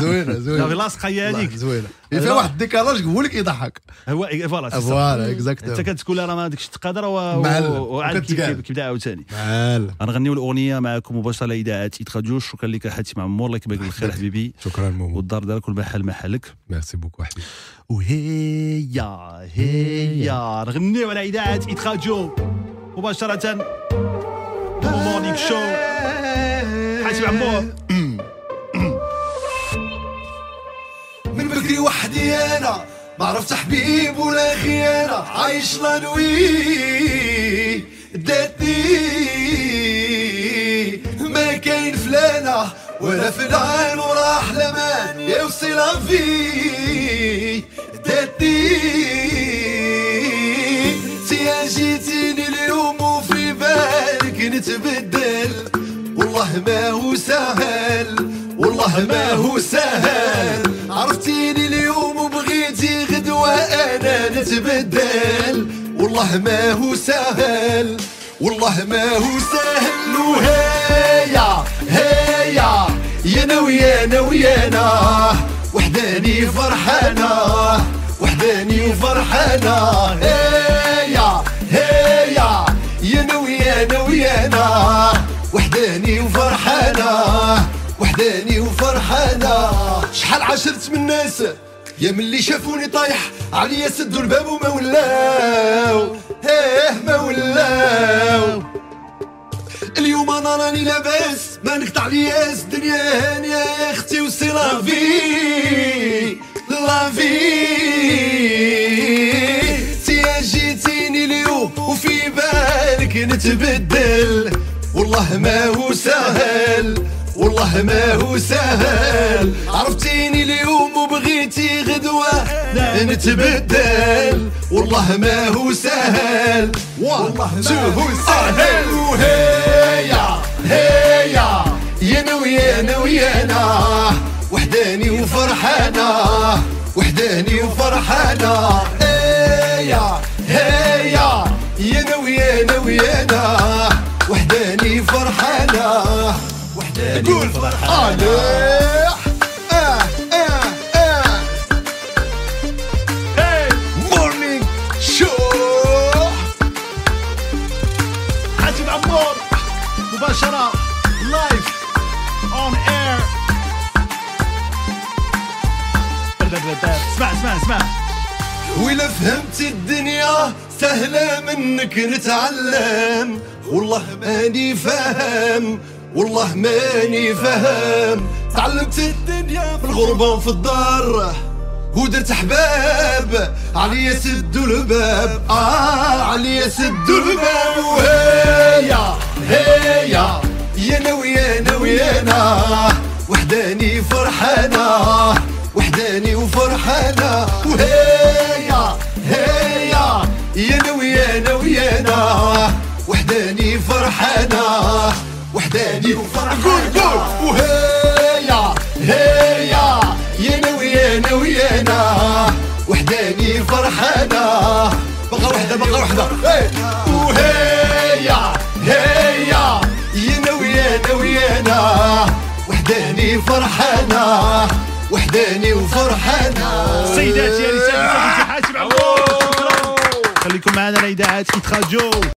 زوينه زوينه لا لاصقه هذيك زوينه فيها واحد الديكالاج هو اللي كيضحك هو فوالا فوالا اكزاكتو انت كتقول راه ما عندكش تقدر وعاد كيبدا عاوتاني غنغنيو الاغنيه معكم مباشره اذاعه ايتخا جوج شكرا لك حاتم عمور الله يكبرك بالخير حبيبي شكرا مومو والدار ديالك والمحل محلك ميرسي بوكو حبيبي وهيا هيا نغنيو على اذاعه ايتخا جو مباشره مورنينغ شو حاجي عمور من بكري وحدي انا ما عرفت حبيب ولا خيانة عايش لانوي داتني ما كاين فلانة ولا فلان وراح لمان يوصل في ما هو سهل والله ما هو سهل عرفتيني اليوم وبغيتي غدوة أنا نتبدل والله ما هو سهل والله ما هو سهل وهيا هيا يا ويانا ويانا وحداني فرحانة وحداني فرحانة هيا هيا يا ويانا ويانا وحداني انا وحداني وفرحانة شحال عاشرت من الناس يا ملي شافوني طايح عليا سدوا الباب وما ولاو ايه ما ولاو اليوم انا راني لاباس ما نقطع لياس الدنيا هانية يا اختي وسي لافي لافي انت جيتيني اليوم وفي بالك نتبدل والله ما هو سهل والله ما هو سهل عرفتيني اليوم وبغيتي غدوة نتبدل والله ما هو سهل والله ما هو سهل وهيا هيا يانا ويانا ويانا وحداني وفرحانة وحداني وفرحانة هيا هيا يا ويانا ويانا هلا وحداني حاتي فرحانة مباشرة لايف اون اير اسمع اسمع اسمع ولا فهمت الدنيا سهلة منك نتعلم والله ماني فاهم والله ماني فاهم تعلمت الدنيا في الغربة وفي الدار ودرت حباب عليا سدوا الباب اه عليا سدوا الباب وهيا هيا يا انا ويانا ويانا وحداني فرحانة وحداني وفرحانة وهيا هيا يا انا ويانا ويانا وحداني فرحانة وحداني وفرحانة قول قول وهيا هيا يا انا ويانا ويانا وحداني فرحانة بقى وحدة بقى وحدة إيه. وهيا هيا يا انا ويانا ويانا وحداني فرحانة وحداني وفرحانة سيداتي يا رجال حاشم عمود خليكم معنا الاذاعات كيتخرجوا